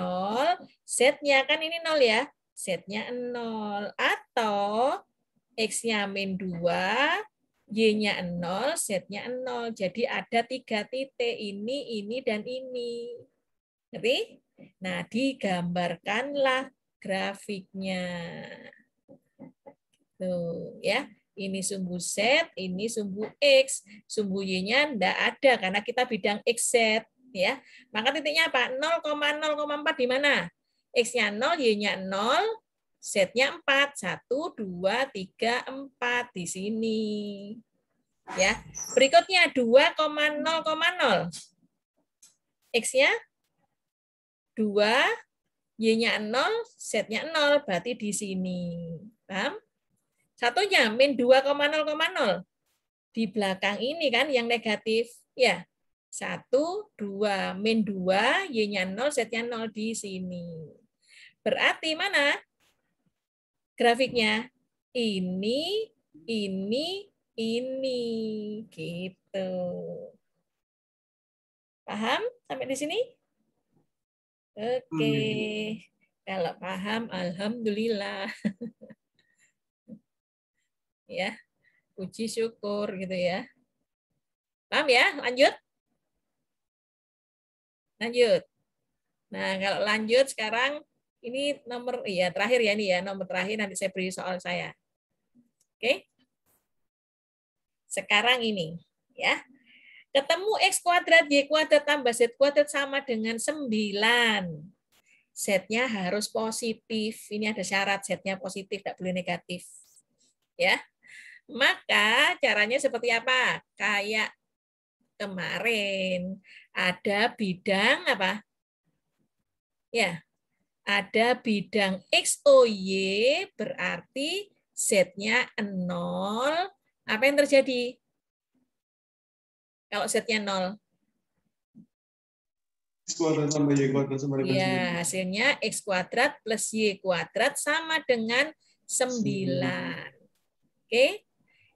Z-nya kan ini 0 ya. Z-nya 0. Atau X-nya min 2, Y-nya 0, Z-nya 0. Jadi ada tiga titik, ini, ini, dan ini. Ngerti? Nah, digambarkanlah grafiknya. Tuh, ya. Ini sumbu Z, ini sumbu X. Sumbu Y-nya enggak ada karena kita bidang XZ. Ya. Maka titiknya apa? 0,0,4 di mana? X-nya 0, Y-nya 0, Z-nya 4. 1, 2, 3, 4 di sini. Ya. Berikutnya 2,0,0. X-nya 2, Y-nya 0, Z-nya 0, berarti di sini. Paham? Satunya min 2,0,0 di belakang ini kan yang negatif. Ya, 1, 2, min 2, Y-nya 0, Z-nya 0 di sini. Berarti mana grafiknya? Ini, ini, ini. Gitu. Paham sampai di sini? Oke. Okay. Hmm. Kalau paham, alhamdulillah. ya, puji syukur gitu ya. Paham ya? Lanjut. Lanjut. Nah, kalau lanjut sekarang ini nomor iya terakhir ya ini ya, nomor terakhir nanti saya beri soal saya. Oke. Sekarang ini ya. Ketemu X kuadrat, Y kuadrat tambah Z kuadrat sama dengan 9. Z-nya harus positif. Ini ada syarat Z-nya positif, tidak boleh negatif. Ya. Maka caranya seperti apa? Kayak kemarin ada bidang apa? Ya, ada bidang XOY berarti Z-nya 0. Apa yang terjadi? Kalau Z-nya 0. X kuadrat sama Y kuadrat sama dengan Ya, hasilnya X kuadrat plus Y kuadrat sama dengan 9. Oke.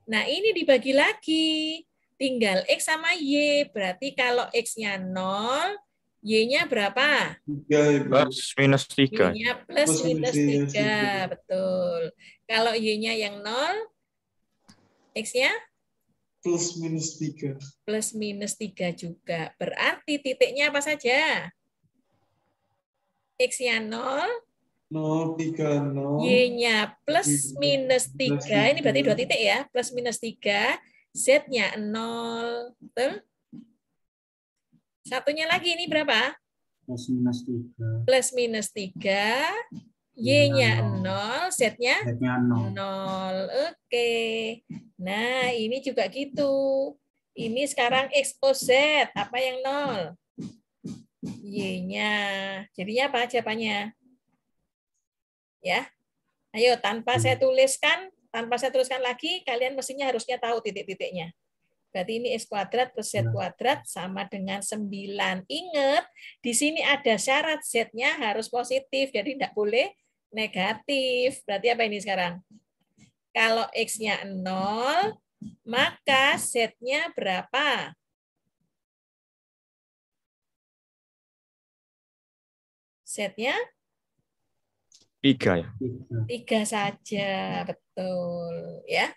Nah, ini dibagi lagi. Tinggal X sama Y. Berarti kalau X-nya 0, Y-nya berapa? 3. Plus minus 3. Y-nya plus, plus minus 3. 3. Betul. Kalau Y-nya yang 0, X-nya? Plus minus 3. Plus minus 3 juga. Berarti titiknya apa saja? X-nya 0. 0, 3, 0. Y-nya plus 3, minus 3. 3. Ini berarti dua titik ya. Plus minus 3. Z-nya 0. Betul? Satunya lagi ini berapa? Plus minus 3. Plus minus 3. Y-nya 0, iya, Z-nya 0. Oke. Nah, ini juga gitu. Ini sekarang X, Z. Apa yang 0? Y-nya. Jadinya apa jawabannya? Ya. Ayo, tanpa saya tuliskan, tanpa saya tuliskan lagi, kalian mestinya harusnya tahu titik-titiknya. Berarti ini x kuadrat plus Z iya. kuadrat sama dengan 9. Ingat, di sini ada syarat Z-nya harus positif, jadi tidak boleh negatif. Berarti apa ini sekarang? Kalau X-nya 0, maka Z-nya berapa? Z-nya? Tiga ya. Tiga saja, betul. ya.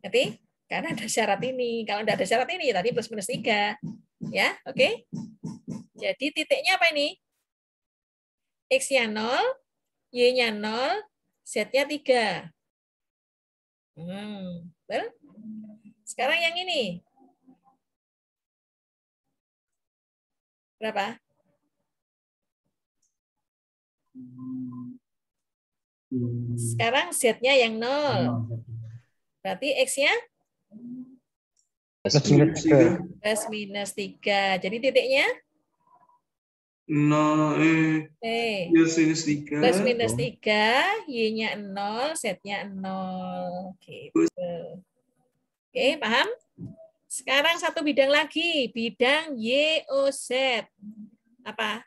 Nanti karena ada syarat ini. Kalau tidak ada syarat ini, ya tadi plus minus 3. Ya, oke? Okay? Jadi titiknya apa ini? X-nya 0, Y-nya 0, Z-nya 3. Hmm, betul? Sekarang yang ini. Berapa? Sekarang Z-nya yang nol Berarti X-nya Plus minus tiga, Jadi titiknya? nol. eh. Plus minus tiga, Y-nya nol, Z-nya nol. Oke. Oke, paham? Sekarang satu bidang lagi, bidang YOZ. Apa?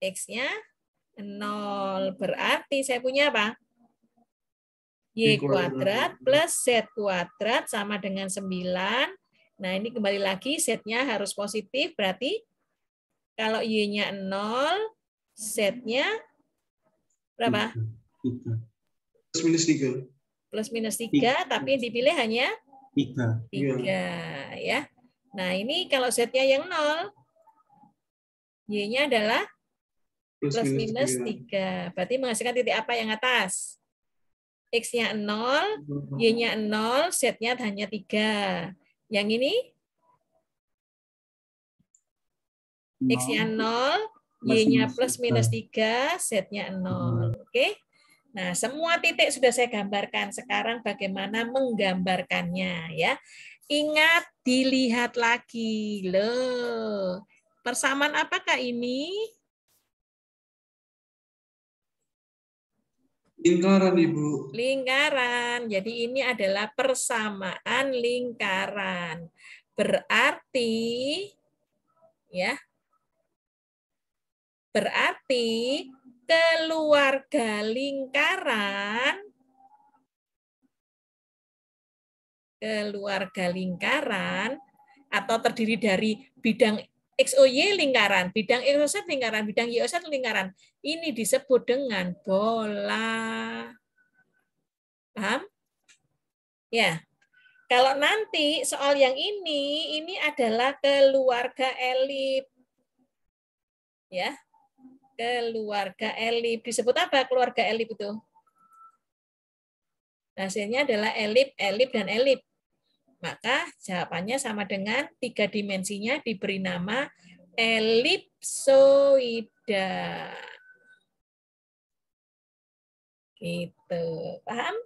X-nya nol Berarti saya punya apa? Y kuadrat plus Z kuadrat sama dengan 9. Nah, ini kembali lagi Z-nya harus positif, berarti kalau Y-nya 0, Z-nya berapa? 3. Plus minus 3. Plus minus 3, 3. tapi yang dipilih hanya 3. 3, iya. ya. Nah, ini kalau Z-nya yang 0, Y-nya adalah plus, plus minus, 3. 3. Berarti menghasilkan titik apa yang atas? X-nya 0, mhm. Y-nya 0, Z-nya hanya 3. Yang ini? X-nya 0, Y-nya plus minus 3, Z-nya 0. Mhm. Oke. Okay? Nah, semua titik sudah saya gambarkan. Sekarang bagaimana menggambarkannya ya. Ingat dilihat lagi. Loh. Persamaan apakah ini? Lingkaran, Ibu. Lingkaran. Jadi ini adalah persamaan lingkaran. Berarti ya. Berarti keluarga lingkaran keluarga lingkaran atau terdiri dari bidang XOY lingkaran, bidang XOZ lingkaran, bidang YOZ lingkaran. Ini disebut dengan bola. Paham? Ya. Kalau nanti soal yang ini, ini adalah keluarga elip. Ya. Keluarga elip. Disebut apa keluarga elip itu? Hasilnya adalah elip, elip, dan elip. Maka jawabannya sama dengan tiga dimensinya diberi nama elipsoida. Gitu, paham?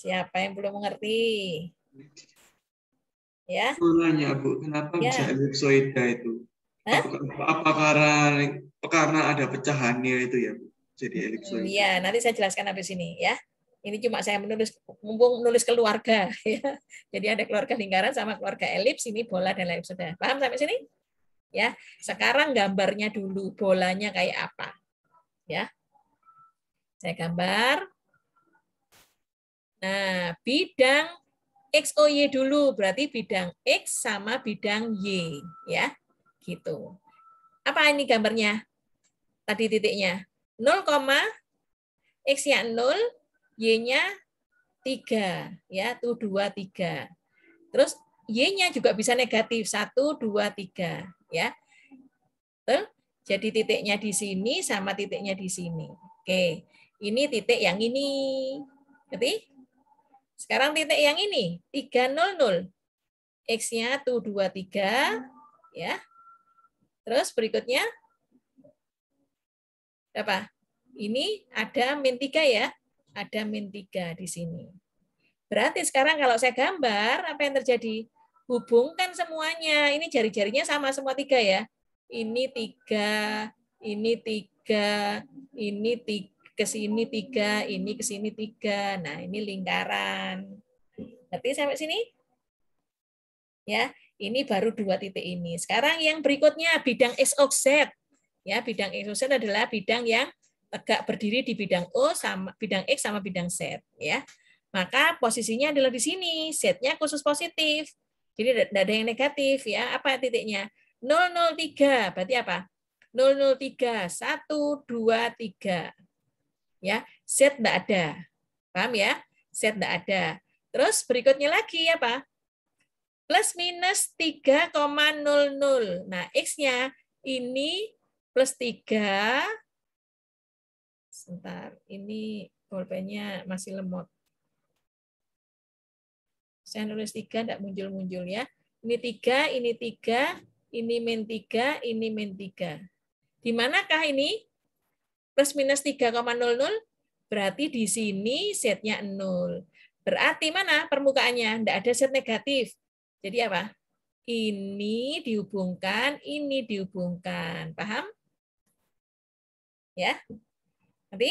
Siapa yang belum mengerti? Ya. Nanya Bu, kenapa ya. bisa elipsoida itu? Hah? Apa, apa karena karena ada pecahannya itu ya Bu? Jadi hmm, elipsoida. Iya, nanti saya jelaskan habis ini ya ini cuma saya menulis mumpung menulis keluarga ya. Jadi ada keluarga lingkaran sama keluarga elips, ini bola dan lain sudah. Paham sampai sini? Ya. Sekarang gambarnya dulu bolanya kayak apa. Ya. Saya gambar. Nah, bidang XOY dulu, berarti bidang X sama bidang Y, ya. Gitu. Apa ini gambarnya? Tadi titiknya 0, X ya 0, Y-nya 3 ya, tuh 2 3. Terus Y-nya juga bisa negatif 1 2 3 ya. Betul? Jadi titiknya di sini sama titiknya di sini. Oke. Ini titik yang ini. Ngerti? Sekarang titik yang ini 3, 0, 0. X-nya 1, 2 3 ya. Terus berikutnya apa? Ini ada min 3 ya ada min 3 di sini. Berarti sekarang kalau saya gambar, apa yang terjadi? Hubungkan semuanya. Ini jari-jarinya sama semua tiga ya. Ini tiga, ini tiga, ini tiga, ke sini tiga, ini ke sini tiga. Nah, ini lingkaran. Berarti sampai sini? Ya, ini baru dua titik ini. Sekarang yang berikutnya bidang Z. Ya, bidang Z adalah bidang yang tegak berdiri di bidang O sama bidang X sama bidang Z ya. Maka posisinya adalah di sini, Z-nya khusus positif. Jadi tidak ada yang negatif ya. Apa titiknya? 003. Berarti apa? 003 1 2 3. Ya, Z tidak ada. Paham ya? Z tidak ada. Terus berikutnya lagi apa? Plus minus 3,00. Nah, X-nya ini plus 3 sebentar. Ini bolpennya masih lemot. Saya nulis tiga, tidak muncul-muncul ya. Ini tiga, ini tiga, ini min tiga, ini min tiga. Di manakah ini? Plus minus 3,00? Berarti di sini setnya 0. Berarti mana permukaannya? Tidak ada set negatif. Jadi apa? Ini dihubungkan, ini dihubungkan. Paham? Ya, Nanti.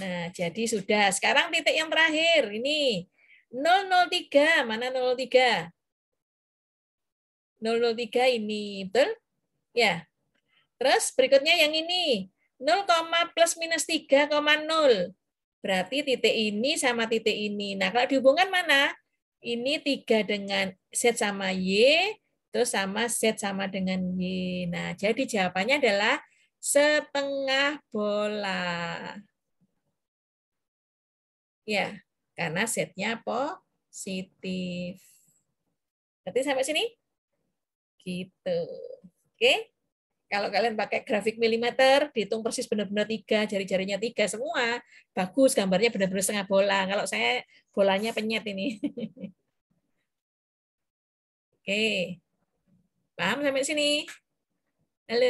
Nah, jadi sudah. Sekarang titik yang terakhir. Ini 003. Mana 003? 003 ini, betul? Ya. Terus berikutnya yang ini. 0, plus minus 3,0. Berarti titik ini sama titik ini. Nah, kalau dihubungkan mana? Ini 3 dengan Z sama Y, terus sama Z sama dengan Y. Nah, jadi jawabannya adalah setengah bola. Ya, karena setnya positif. Berarti sampai sini? Gitu. Oke. Kalau kalian pakai grafik milimeter, dihitung persis benar-benar tiga, jari-jarinya tiga semua. Bagus, gambarnya benar-benar setengah bola. Kalau saya bolanya penyet ini. Oke. Paham sampai sini? Halo?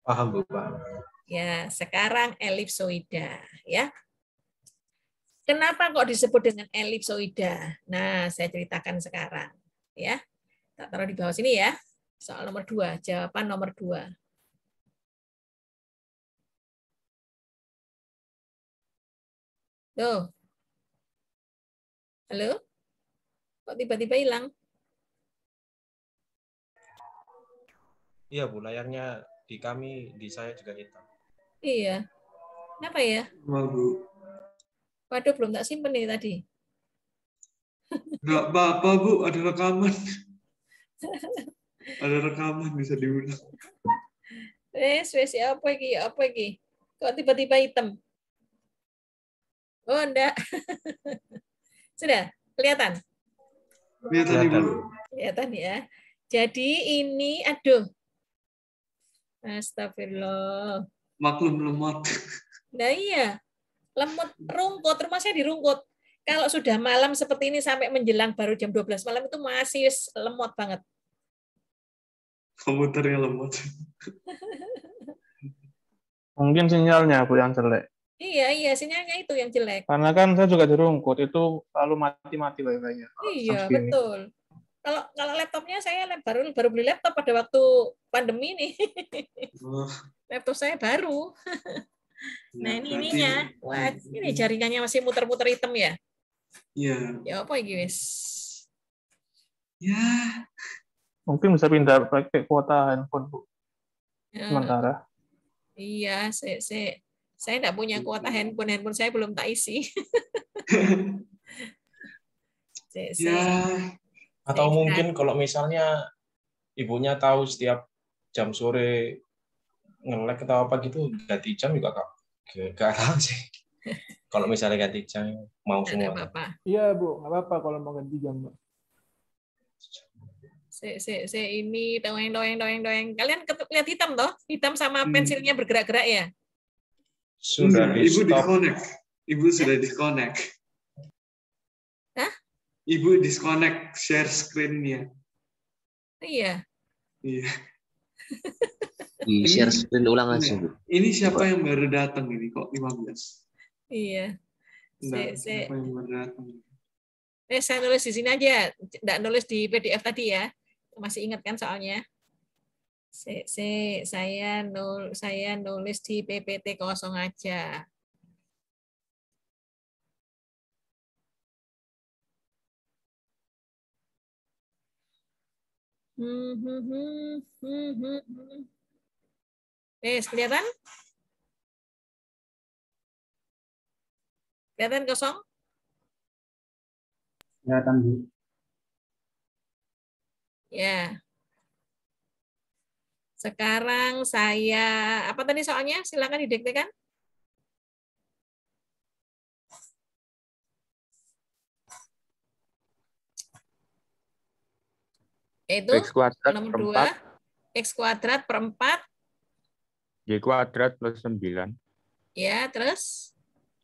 Paham, Bu, paham. Ya, sekarang elipsoida, ya. Kenapa kok disebut dengan elipsoida? Nah, saya ceritakan sekarang, ya. Tak taruh di bawah sini ya. Soal nomor dua, jawaban nomor dua. Halo, Halo? Kok tiba-tiba hilang? Iya, Bu, layarnya di kami di saya juga hitam iya kenapa ya mau waduh belum tak simpen nih tadi nggak apa-apa bu ada rekaman ada rekaman bisa diulang eh spesi ya apa lagi ya apa lagi kok tiba-tiba hitam oh enggak sudah kelihatan kelihatan kelihatan ya jadi ini aduh Astagfirullah. Maklum lemot. Nah iya, lemot rungkut, rumah saya dirungkut. Kalau sudah malam seperti ini sampai menjelang baru jam 12 malam itu masih lemot banget. Komputernya lemot. Mungkin sinyalnya aku yang jelek. Iya, iya, sinyalnya itu yang jelek. Karena kan saya juga dirungkut, itu lalu mati-mati wifi Iya, betul kalau kalau laptopnya saya baru baru beli laptop pada waktu pandemi nih oh. laptop saya baru iya, nah ini berarti, ininya wah hmm. ini jaringannya masih muter-muter hitam ya Ya. ya apa ini wis ya mungkin bisa pindah pakai kuota handphone bu ya. sementara iya saya saya saya tidak punya kuota handphone handphone saya belum tak isi ya. Atau mungkin kan? kalau misalnya ibunya tahu setiap jam sore ngelek atau apa gitu ganti jam juga kak gak tahu sih. kalau misalnya ganti jam mau semua. Iya bu, nggak apa-apa kalau mau ganti jam. Se, se, se ini doeng doeng doeng doeng. Kalian lihat hitam toh? Hitam sama hmm. pensilnya bergerak-gerak ya? Sudah. Hmm, ibu di disconnect. Ibu sudah disconnect. Ibu disconnect share screen-nya. Iya. Iya. Di share screen ulang aja, Bu. Ini siapa yang baru datang ini kok 15? Iya. Nah, saya, siapa Eh, saya nulis di sini aja. Tidak nulis di PDF tadi ya. Masih ingat kan soalnya? saya nul, saya nulis di PPT kosong aja. Hmm, hmm, hmm, hmm, kelihatan? Kelihatan kosong? Kelihatan, Bu. Ya. Sekarang saya, apa tadi soalnya? Silakan didiktekan. Yaitu X kuadrat nomor 2, X kuadrat per 4. Y kuadrat plus 9. Ya, terus?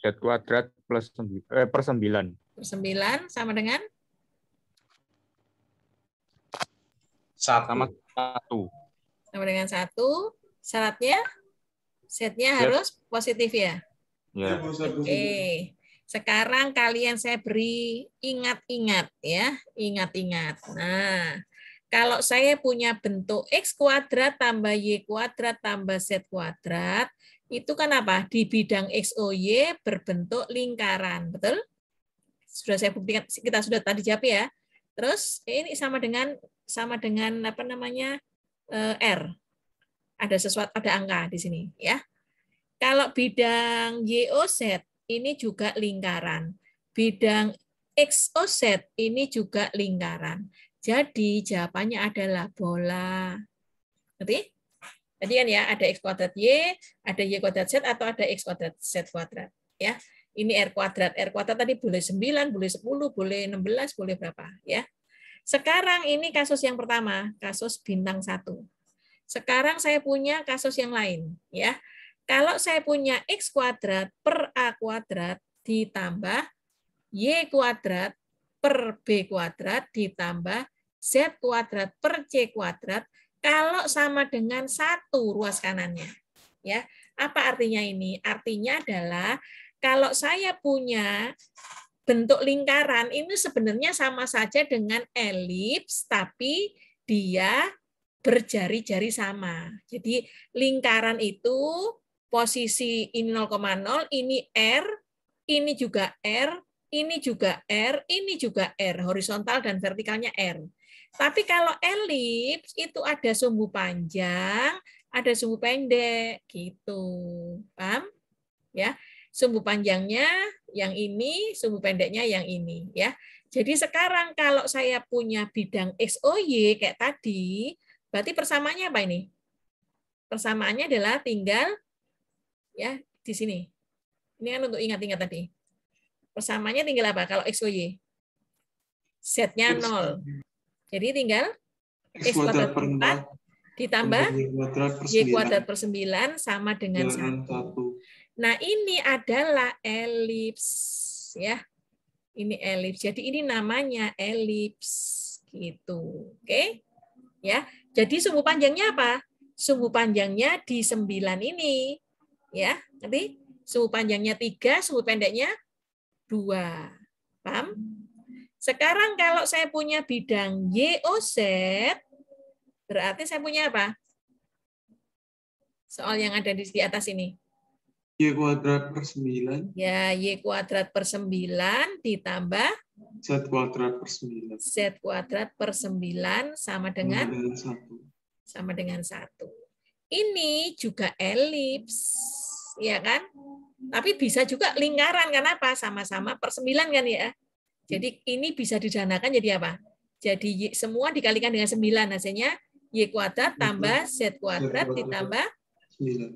Z kuadrat plus 9, eh, per 9. Per 9 sama dengan? Satu. Sama, 1 sama dengan 1 Syaratnya? Setnya Z. harus positif ya? Ya. Iya, Oke. Okay. Sekarang kalian saya beri ingat-ingat ya, ingat-ingat. Nah, kalau saya punya bentuk X kuadrat tambah Y kuadrat tambah Z kuadrat, itu kan apa? Di bidang XOY berbentuk lingkaran, betul? Sudah saya buktikan, kita sudah tadi jawab ya. Terus ini sama dengan sama dengan apa namanya eh, R. Ada sesuatu, ada angka di sini, ya. Kalau bidang YOZ ini juga lingkaran, bidang XOZ ini juga lingkaran. Jadi jawabannya adalah bola. Ngerti? Tadi kan ya, ada X kuadrat Y, ada Y kuadrat Z, atau ada X kuadrat Z kuadrat. Ya, ini R kuadrat. R kuadrat tadi boleh 9, boleh 10, boleh 16, boleh berapa. ya. Sekarang ini kasus yang pertama, kasus bintang 1. Sekarang saya punya kasus yang lain. ya. Kalau saya punya X kuadrat per A kuadrat ditambah Y kuadrat per B kuadrat ditambah Z kuadrat per C kuadrat kalau sama dengan satu ruas kanannya. Ya, apa artinya ini? Artinya adalah kalau saya punya bentuk lingkaran ini sebenarnya sama saja dengan elips tapi dia berjari-jari sama. Jadi lingkaran itu posisi ini 0,0, ini R, ini juga R, ini juga R, ini juga R, horizontal dan vertikalnya R. Tapi kalau elips itu ada sumbu panjang, ada sumbu pendek gitu. Paham? Ya. Sumbu panjangnya yang ini, sumbu pendeknya yang ini ya. Jadi sekarang kalau saya punya bidang XOY kayak tadi, berarti persamaannya apa ini? Persamaannya adalah tinggal ya di sini. Ini kan untuk ingat-ingat tadi. Persamaannya tinggal apa kalau XOY? Z-nya 0. Jadi tinggal X kuadrat per 4 ditambah Y kuadrat per 9 sama dengan 1. Nah, ini adalah elips ya. Ini elips. Jadi ini namanya elips gitu. Oke. Okay? Ya. Jadi sumbu panjangnya apa? Sumbu panjangnya di 9 ini. Ya, nanti sumbu panjangnya 3, sumbu pendeknya 2. Paham? Sekarang kalau saya punya bidang YOZ, berarti saya punya apa? Soal yang ada di, atas ini. Y kuadrat per 9. Ya, Y kuadrat per 9 ditambah Z kuadrat per 9. Z kuadrat per 9 sama dengan, sama dengan 1. Sama dengan 1. Ini juga elips, ya kan? Tapi bisa juga lingkaran, karena apa? Sama-sama per 9 kan ya? Jadi ini bisa didanakan jadi apa? Jadi semua dikalikan dengan 9 hasilnya Y kuadrat tambah iya. Z kuadrat iya, ditambah 9.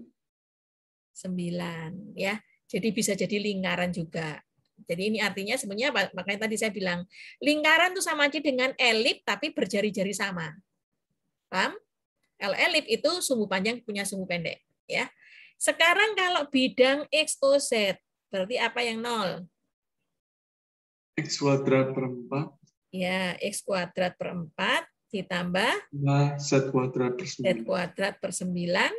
9 ya. Jadi bisa jadi lingkaran juga. Jadi ini artinya sebenarnya makanya tadi saya bilang lingkaran itu sama aja dengan elip tapi berjari-jari sama. Paham? L elip itu sumbu panjang punya sumbu pendek ya. Sekarang kalau bidang XOZ berarti apa yang nol? X kuadrat per 4. Ya, X kuadrat per 4 ditambah Z kuadrat per 9. Z kuadrat per 9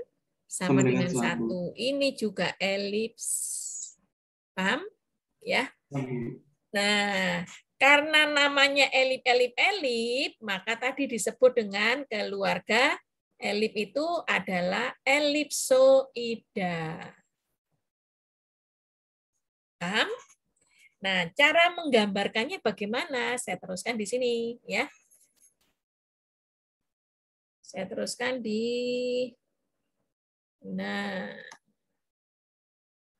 sama, sama dengan, 1. Ini juga elips. Paham? Ya. Nah, karena namanya elip, elip, elip, maka tadi disebut dengan keluarga elip itu adalah elipsoida. Paham? Nah, cara menggambarkannya bagaimana? Saya teruskan di sini ya. Saya teruskan di Nah,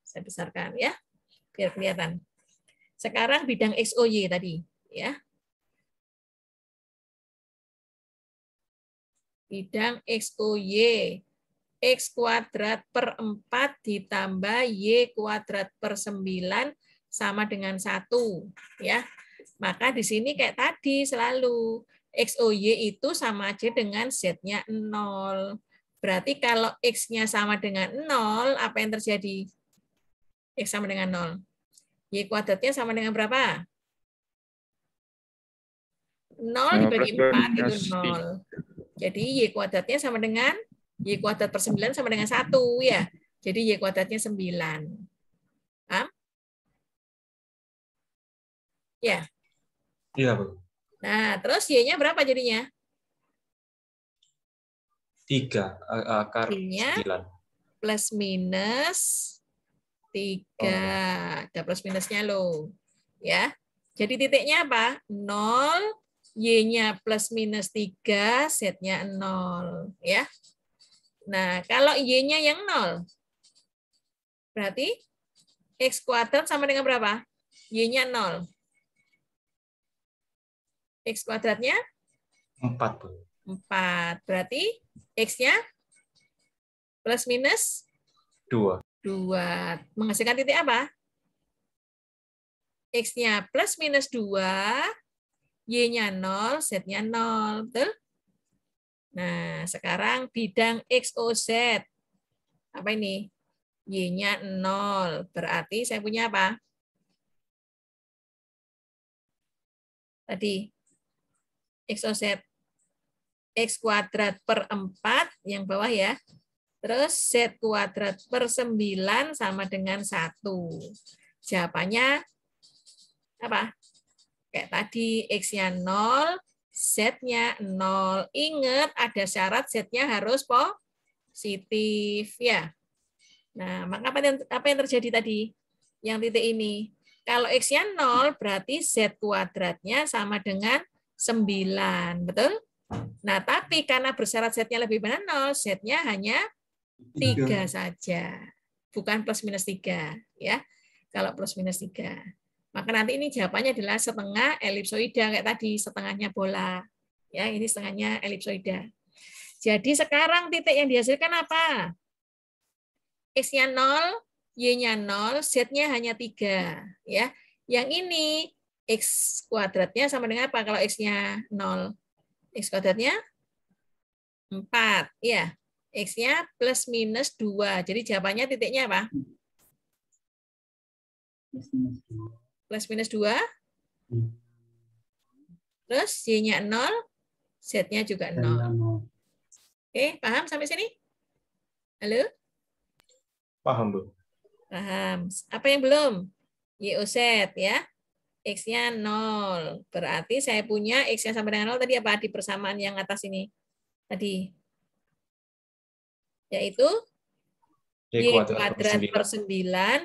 saya besarkan ya, biar kelihatan. Sekarang bidang XOY tadi ya. Bidang XOY X kuadrat per 4 ditambah Y kuadrat per 9 sama dengan satu ya maka di sini kayak tadi selalu XOY itu sama aja dengan Z-nya 0. Berarti kalau X-nya sama dengan 0, apa yang terjadi? X sama dengan 0. Y kuadratnya sama dengan berapa? 0 dibagi 4 itu 0. Jadi Y kuadratnya sama dengan Y kuadrat per 9 sama dengan 1 ya. Jadi Y kuadratnya 9. Ya. Iya, iya Bu. Nah, terus Y-nya berapa jadinya? Tiga akar sembilan. Plus minus tiga. Oh. Ada plus minusnya loh. Ya. Jadi titiknya apa? Nol Y-nya plus minus tiga, Z-nya 0. Ya. Nah, kalau Y-nya yang nol, berarti X kuadrat sama dengan berapa? Y-nya 0. X kuadratnya? 4. 4. Berarti X-nya plus minus? 2. 2. Menghasilkan titik apa? X-nya plus minus 2, Y-nya 0, Z-nya 0. Betul? Nah, sekarang bidang XOZ. Apa ini? Y-nya 0. Berarti saya punya apa? Tadi X OZ X kuadrat per 4 yang bawah ya. Terus Z kuadrat per 9 sama dengan 1. Jawabannya apa? Kayak tadi X-nya 0, Z-nya 0. Ingat ada syarat Z-nya harus positif ya. Nah, maka apa yang, apa yang terjadi tadi? Yang titik ini. Kalau X-nya 0 berarti Z kuadratnya sama dengan 9, betul? Nah, tapi karena bersyarat setnya lebih dari 0, setnya hanya 3 saja. Bukan plus minus 3, ya. Kalau plus minus 3. Maka nanti ini jawabannya adalah setengah elipsoida kayak tadi, setengahnya bola. Ya, ini setengahnya elipsoida. Jadi sekarang titik yang dihasilkan apa? X-nya 0, Y-nya 0, Z-nya hanya 3, ya. Yang ini X kuadratnya sama dengan apa kalau X-nya 0? X kuadratnya 4. Iya. X-nya plus minus 2. Jadi jawabannya titiknya apa? Plus minus 2. Hmm. Terus Y-nya 0, Z-nya juga 0. Oke, paham sampai sini? Halo? Paham, Bu. Paham. Apa yang belum? YOZ ya. X-nya 0. Berarti saya punya X-nya sama dengan 0 tadi apa? Di persamaan yang atas ini. Tadi. Yaitu Y kuadrat, per 9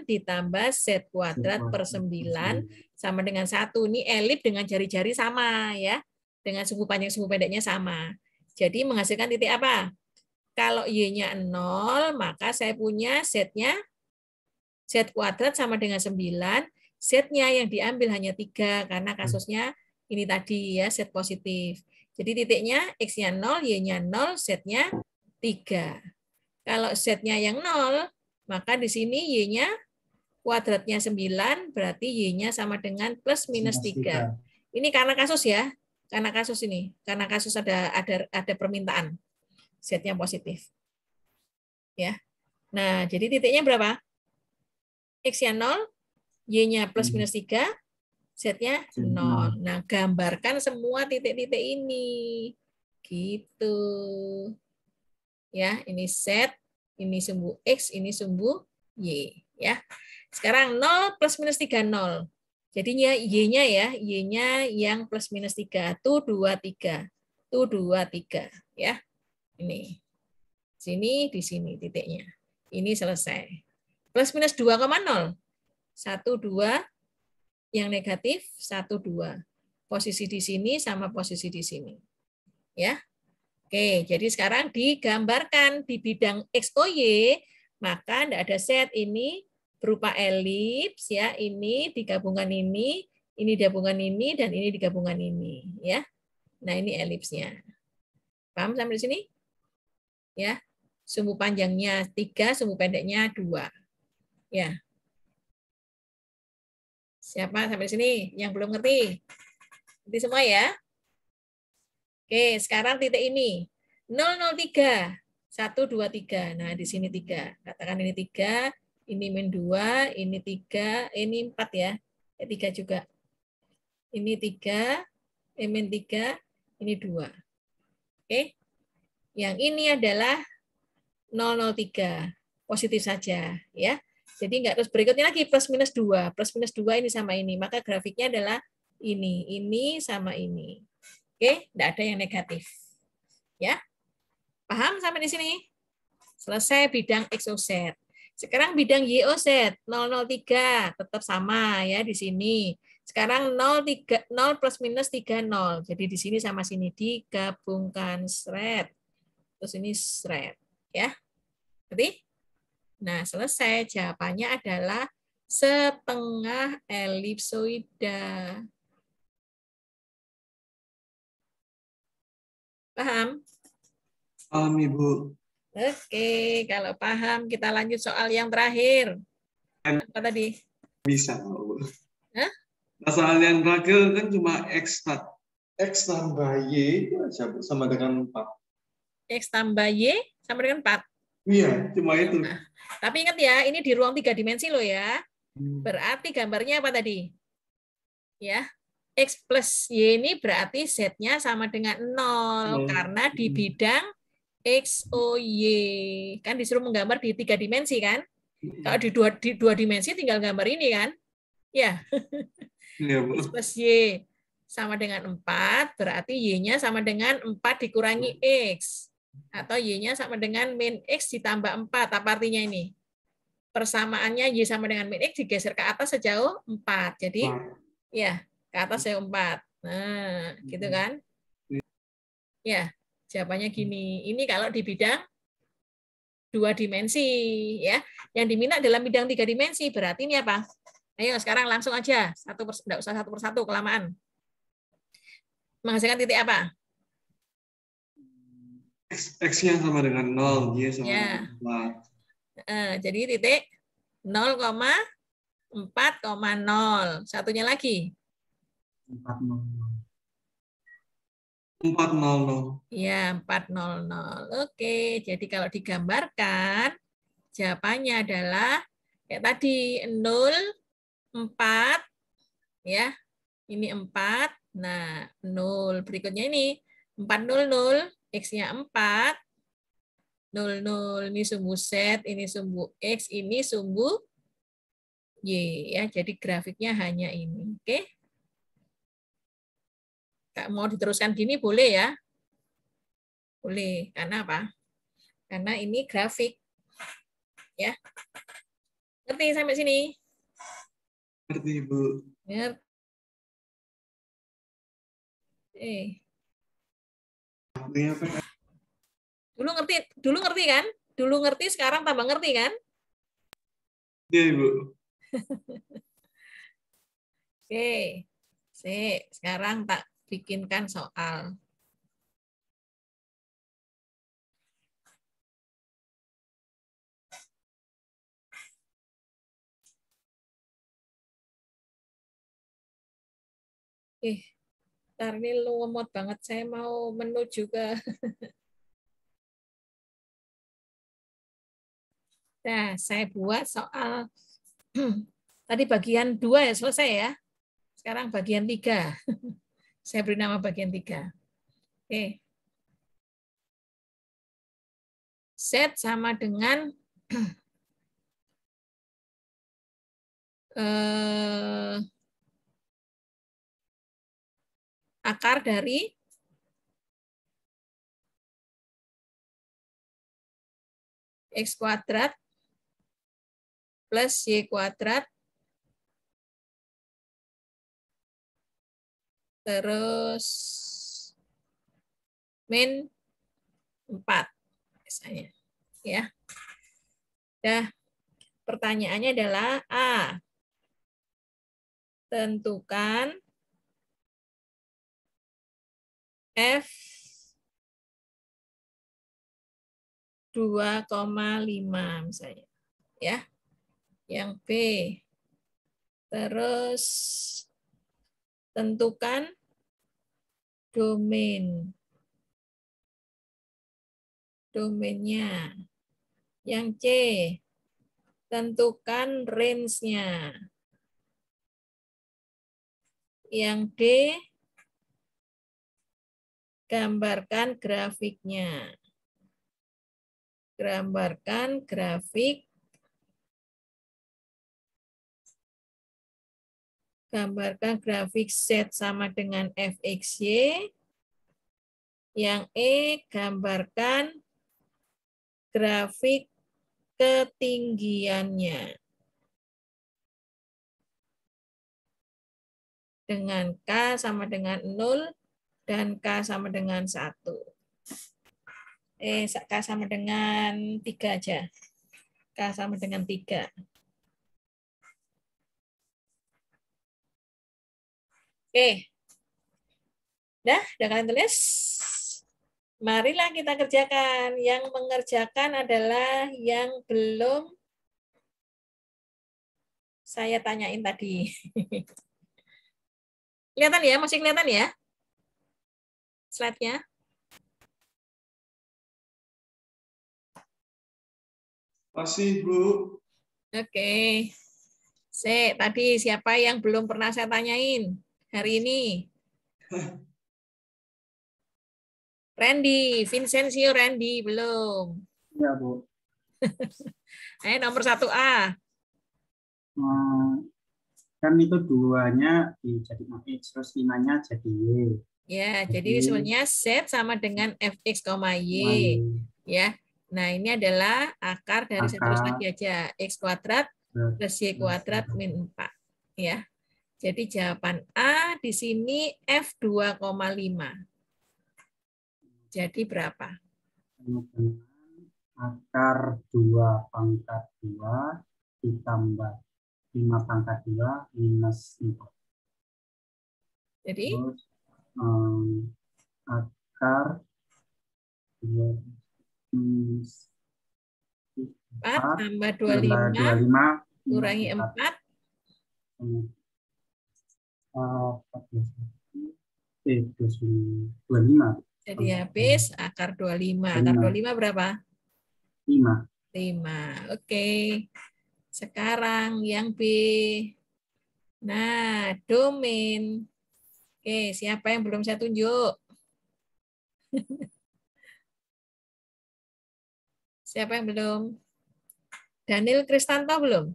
ditambah Z kuadrat hmm. per 9 hmm. sama dengan 1. Ini elip dengan jari-jari sama ya. Dengan suku panjang suku pendeknya sama. Jadi menghasilkan titik apa? Kalau Y-nya 0, maka saya punya Z-nya Z kuadrat sama dengan 9 setnya yang diambil hanya tiga karena hmm. kasusnya ini tadi ya set positif. Jadi titiknya x-nya 0, y-nya 0, setnya tiga. Kalau setnya yang nol maka di sini y-nya kuadratnya 9, berarti y-nya sama dengan plus minus tiga. Ini karena kasus ya, karena kasus ini, karena kasus ada ada ada permintaan Setnya positif. Ya. Nah, jadi titiknya berapa? x-nya 0, Y-nya plus hmm. minus 3, Z-nya 0. Nah, gambarkan semua titik-titik ini. Gitu. Ya, ini Z, ini sumbu X, ini sumbu Y. Ya. Sekarang 0 plus minus 3, 0. Jadinya Y-nya ya, Y-nya yang plus minus 3. itu 2, 3. Itu 2, 3. Ya. Ini. Sini, di sini titiknya. Ini selesai. Plus minus 2,0 satu dua yang negatif satu dua posisi di sini sama posisi di sini ya oke jadi sekarang digambarkan di bidang XOY maka tidak ada set ini berupa elips ya ini digabungan ini ini digabungan ini dan ini digabungan ini ya nah ini elipsnya paham sampai di sini ya sumbu panjangnya tiga sumbu pendeknya dua ya Siapa sampai di sini yang belum ngerti? Ngerti semua ya? Oke, sekarang titik ini. 003, 1, 2, 3. Nah, di sini 3. Katakan ini 3, ini min 2, ini 3, ini 4 ya. Eh, 3 juga. Ini 3, eh, min 3, ini 2. Oke. Yang ini adalah 003. Positif saja ya. Jadi nggak terus berikutnya lagi plus minus 2. Plus minus 2 ini sama ini. Maka grafiknya adalah ini, ini sama ini. Oke, nggak ada yang negatif. Ya. Paham sampai di sini? Selesai bidang XOZ. Sekarang bidang YOZ 003 tetap sama ya di sini. Sekarang 0, 3, 0 plus minus 3, 0. Jadi di sini sama sini digabungkan shred. Terus ini shred. Ya. Berarti Nah, selesai. Jawabannya adalah setengah elipsoida. Paham? Paham, Ibu. Oke, kalau paham kita lanjut soal yang terakhir. Apa tadi? Bisa, Bu. Hah? Soal yang terakhir kan cuma X, X tambah Y sama dengan 4. X tambah Y sama dengan 4? Iya, cuma itu. Tapi ingat ya, ini di ruang tiga dimensi loh ya. Hmm. Berarti gambarnya apa tadi? Ya, X plus Y ini berarti Z-nya sama dengan 0, oh. Karena di hmm. bidang X, O, Y. Kan disuruh menggambar di tiga dimensi kan? Hmm. Kalau di dua, di dua dimensi tinggal gambar ini kan? Ya. ya Bu. X plus Y sama dengan 4, berarti Y-nya sama dengan 4 dikurangi X. Atau Y-nya sama dengan min X ditambah 4. Apa artinya ini? Persamaannya Y sama dengan min X digeser ke atas sejauh 4. Jadi, nah. ya, ke atas sejauh 4. Nah, gitu mm-hmm. kan? Ya, jawabannya gini. Ini kalau di bidang dua dimensi ya yang diminta dalam bidang tiga dimensi berarti ini apa ayo sekarang langsung aja satu tidak usah satu persatu kelamaan menghasilkan titik apa X, X-nya sama dengan 0, Y sama ya. dengan 4. Uh, eh, jadi titik 0,4,0. Satunya lagi. 400. 400. Ya, 400. Oke, jadi kalau digambarkan, jawabannya adalah kayak tadi 0, 4, ya, ini 4, nah 0. Berikutnya ini 400, X-nya 4, 0, 0. Ini sumbu Z, ini sumbu X, ini sumbu Y. ya Jadi grafiknya hanya ini. Oke. Okay? Tak mau diteruskan gini boleh ya? Boleh. Karena apa? Karena ini grafik. Ya. Ngerti sampai sini? Ngerti, Bu. Ngerti. Eh. Iya, dulu ngerti, dulu ngerti kan? Dulu ngerti, sekarang tambah ngerti kan? Iya, Ibu. Oke, sih. Sekarang tak bikinkan soal. dokter ini lu banget saya mau menuju ke Nah, saya buat soal tadi bagian dua ya selesai ya. Sekarang bagian tiga. saya beri nama bagian tiga. Oke. Z sama dengan eh, akar dari x kuadrat plus y kuadrat terus min 4 biasanya ya. Dah pertanyaannya adalah A. Tentukan F 2,5 misalnya. Ya. Yang B. Terus tentukan domain. Domainnya. Yang C. Tentukan range-nya. Yang D gambarkan grafiknya. Gambarkan grafik gambarkan grafik Z sama dengan fxy. Yang E gambarkan grafik ketinggiannya. Dengan K sama dengan 0, dan K sama dengan 1. Eh, K sama dengan 3 aja. K sama dengan 3. Oke. Dah, udah kalian tulis? Marilah kita kerjakan. Yang mengerjakan adalah yang belum saya tanyain tadi. kelihatan ya? Masih kelihatan ya? slide-nya. Masih, Bu. Oke. Okay. Se, tadi siapa yang belum pernah saya tanyain hari ini? Randy, Vincencio Randy, belum. Iya, Bu. eh, nomor 1A. Hmm, kan itu duanya dijadikan X, terus limanya jadi Y. Ya, jadi mm-hmm. sebenarnya Z sama dengan Fx, Y. Ya. Nah, ini adalah akar dari terus lagi aja. X kuadrat plus Y kuadrat min 4. Ya. Jadi jawaban A di sini F 2,5. Jadi berapa? Akar 2 pangkat 2 ditambah 5 pangkat 2 minus 4. Jadi? Terus um, akar empat tambah lima kurangi empat Eh, eh lima Jadi habis akar 25. Akar 25 berapa? 5. 5. Oke. Okay. Sekarang yang B. Nah, domain. Oke, siapa yang belum saya tunjuk? siapa yang belum? Daniel Kristanto belum?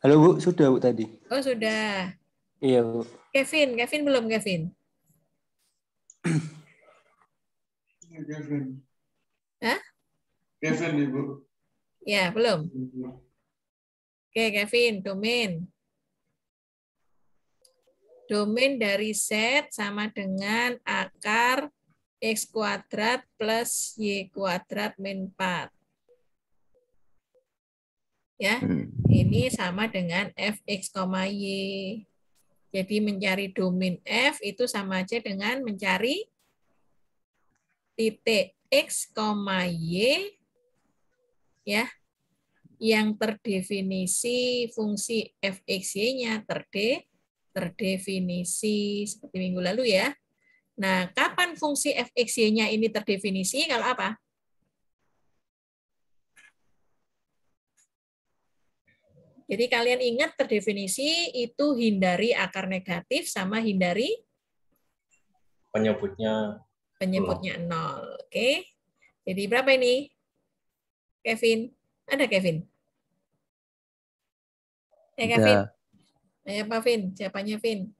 Halo Bu, sudah Bu tadi. Oh sudah. Iya Bu. Kevin, Kevin belum Kevin? Kevin. Hah? Kevin Ibu. Ya, belum. Oke, Kevin, domain domain dari Z sama dengan akar X kuadrat plus Y kuadrat min 4. Ya, hmm. ini sama dengan fx, y. Jadi mencari domain f itu sama aja dengan mencari titik x, y ya yang terdefinisi fungsi y nya terdefinisi terdefinisi seperti minggu lalu ya. Nah, kapan fungsi fxy-nya ini terdefinisi? Kalau apa? Jadi kalian ingat terdefinisi itu hindari akar negatif sama hindari penyebutnya penyebutnya nol. Oke. Okay. Jadi berapa ini? Kevin, ada Kevin? Ya Kevin. Ya. Pak Vin? Siapanya Vin?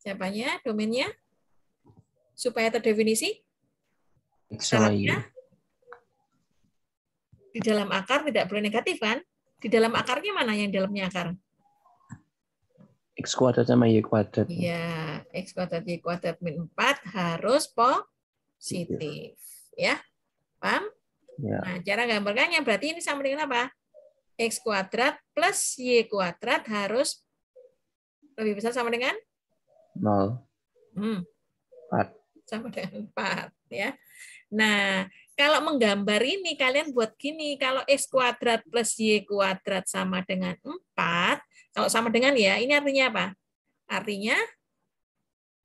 Siapanya domainnya? Supaya terdefinisi? Salahnya? Di dalam akar tidak boleh negatif kan? Di dalam akarnya mana yang dalamnya akar? X kuadrat sama Y kuadrat. Iya, X kuadrat Y kuadrat min 4 harus positif. Iya. Ya, paham? Ya. Nah, cara gambarkannya berarti ini sama dengan apa? X kuadrat plus Y kuadrat harus lebih besar sama dengan? 0. Hmm. 4. Sama dengan 4. Ya. Nah, kalau menggambar ini kalian buat gini, kalau X kuadrat plus Y kuadrat sama dengan 4, kalau sama dengan ya, ini artinya apa? Artinya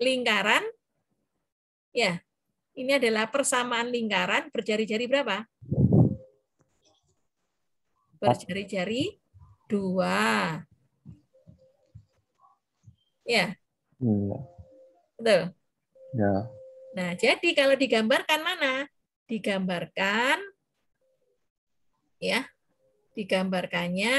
lingkaran, ya, ini adalah persamaan lingkaran berjari-jari berapa? berjari cari dua. Ya. Iya. Betul. Ya. Nah, jadi kalau digambarkan mana? Digambarkan ya. Digambarkannya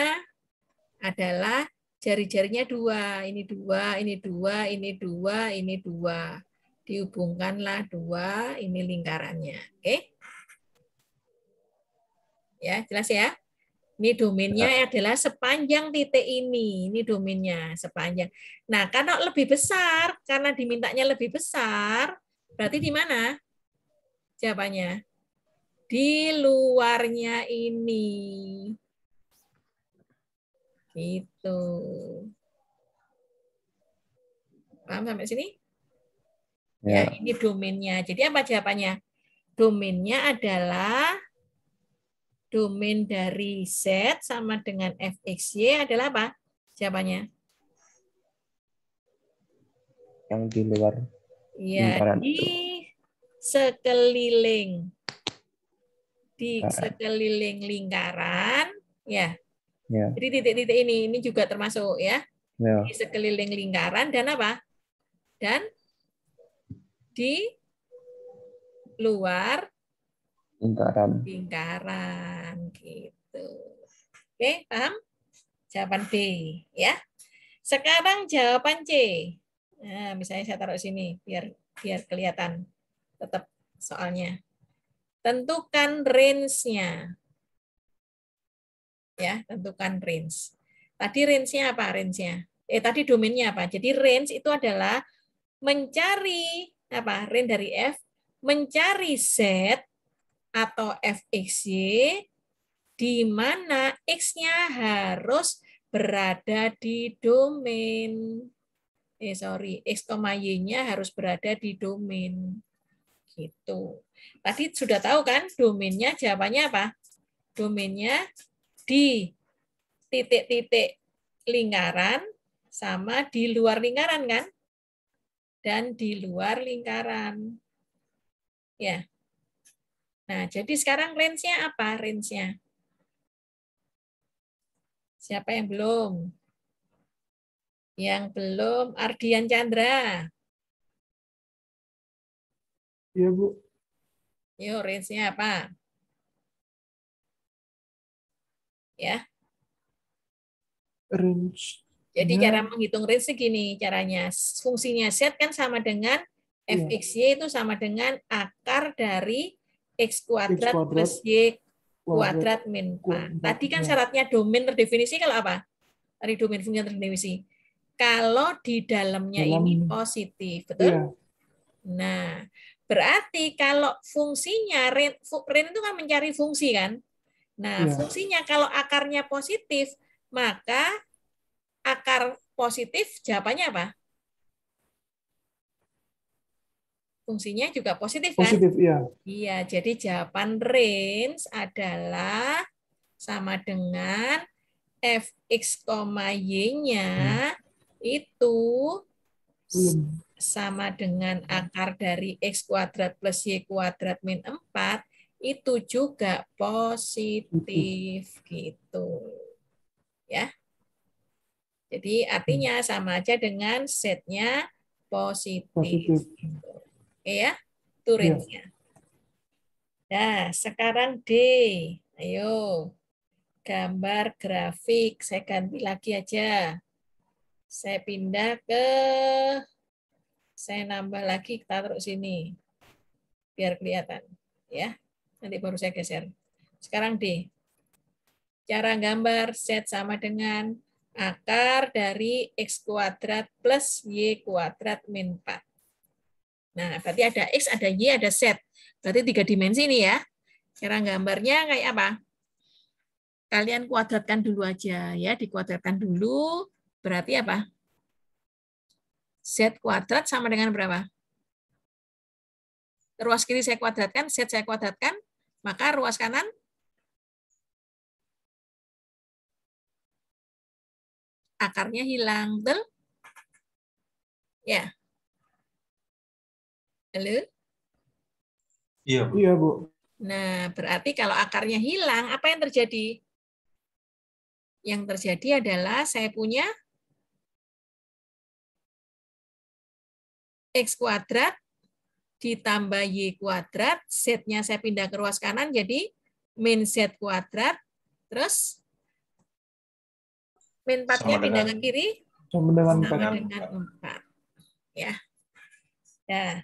adalah jari-jarinya dua, ini dua, ini dua, ini dua, ini dua. Dihubungkanlah dua, ini lingkarannya. Oke? Okay? Ya, jelas ya? Ini domainnya nah. adalah sepanjang titik ini. Ini domainnya sepanjang. Nah, karena lebih besar, karena dimintanya lebih besar, berarti di mana? Jawabannya di luarnya ini. Itu Paham sampai sini? Ya. ya ini domainnya. Jadi apa jawabannya? Domainnya adalah domain dari Z sama dengan fxy adalah apa? Jawabannya. Yang di luar. Ya, di sekeliling. Di ah. sekeliling lingkaran. Ya. ya. Jadi titik-titik ini, ini juga termasuk ya. ya. Di sekeliling lingkaran dan apa? Dan di luar Lingkaran. Lingkaran gitu. Oke, paham? Jawaban B ya. Sekarang jawaban C. Nah, misalnya saya taruh sini biar biar kelihatan tetap soalnya. Tentukan range-nya. Ya, tentukan range. Tadi range-nya apa range-nya? Eh tadi domainnya apa? Jadi range itu adalah mencari apa? Range dari F mencari Z atau fxy di mana x-nya harus berada di domain eh sorry x, y-nya harus berada di domain gitu. Tadi sudah tahu kan domainnya jawabannya apa? Domainnya di titik-titik lingkaran sama di luar lingkaran kan? Dan di luar lingkaran. Ya, Nah, jadi sekarang range-nya apa? Range-nya. Siapa yang belum? Yang belum Ardian Chandra. Iya, Bu. Yuk, range-nya apa? Ya. Range. Jadi ya. cara menghitung range segini caranya. Fungsinya set kan sama dengan ya. fxy itu sama dengan akar dari X kuadrat, X kuadrat plus Y kuadrat, min kuadrat. Tadi kan ya. syaratnya domain terdefinisi kalau apa? Dari domain fungsi terdefinisi. Kalau di dalamnya Dalam, ini positif, betul? Iya. Nah, berarti kalau fungsinya ren, ren itu kan mencari fungsi kan? Nah, iya. fungsinya kalau akarnya positif, maka akar positif jawabannya apa? fungsinya juga positif, kan? Positif, iya. Iya, jadi jawaban range adalah sama dengan fx, y-nya hmm. itu hmm. sama dengan akar dari x kuadrat plus y kuadrat min 4 itu juga positif hmm. gitu. Ya. Jadi artinya sama aja dengan setnya positif. positif. Gitu ya iya. Turinnya. Nah, sekarang D. Ayo. Gambar grafik. Saya ganti lagi aja. Saya pindah ke saya nambah lagi kita taruh sini. Biar kelihatan, ya. Nanti baru saya geser. Sekarang D. Cara gambar set sama dengan akar dari X kuadrat plus Y kuadrat min 4. Nah, berarti ada X, ada Y, ada Z. Berarti tiga dimensi ini ya. Cara gambarnya kayak apa? Kalian kuadratkan dulu aja ya, dikuadratkan dulu. Berarti apa? Z kuadrat sama dengan berapa? Ruas kiri saya kuadratkan, Z saya kuadratkan, maka ruas kanan akarnya hilang, betul? Ya, Halo? Iya, Bu. Iya, Bu. Nah, berarti kalau akarnya hilang, apa yang terjadi? Yang terjadi adalah saya punya X kuadrat ditambah Y kuadrat, Z-nya saya pindah ke ruas kanan, jadi min Z kuadrat, terus min 4-nya pindah ke kiri, sama dengan, sama dengan 4. 4. Ya. ya.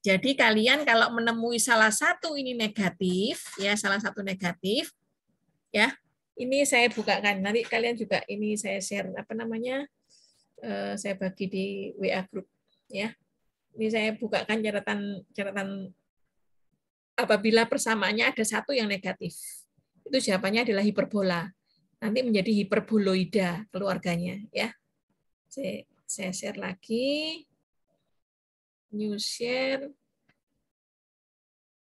Jadi kalian kalau menemui salah satu ini negatif, ya salah satu negatif, ya ini saya bukakan nanti kalian juga ini saya share apa namanya eh, saya bagi di WA group ya ini saya bukakan catatan catatan apabila persamaannya ada satu yang negatif itu jawabannya adalah hiperbola nanti menjadi hiperboloida keluarganya ya saya share lagi new share.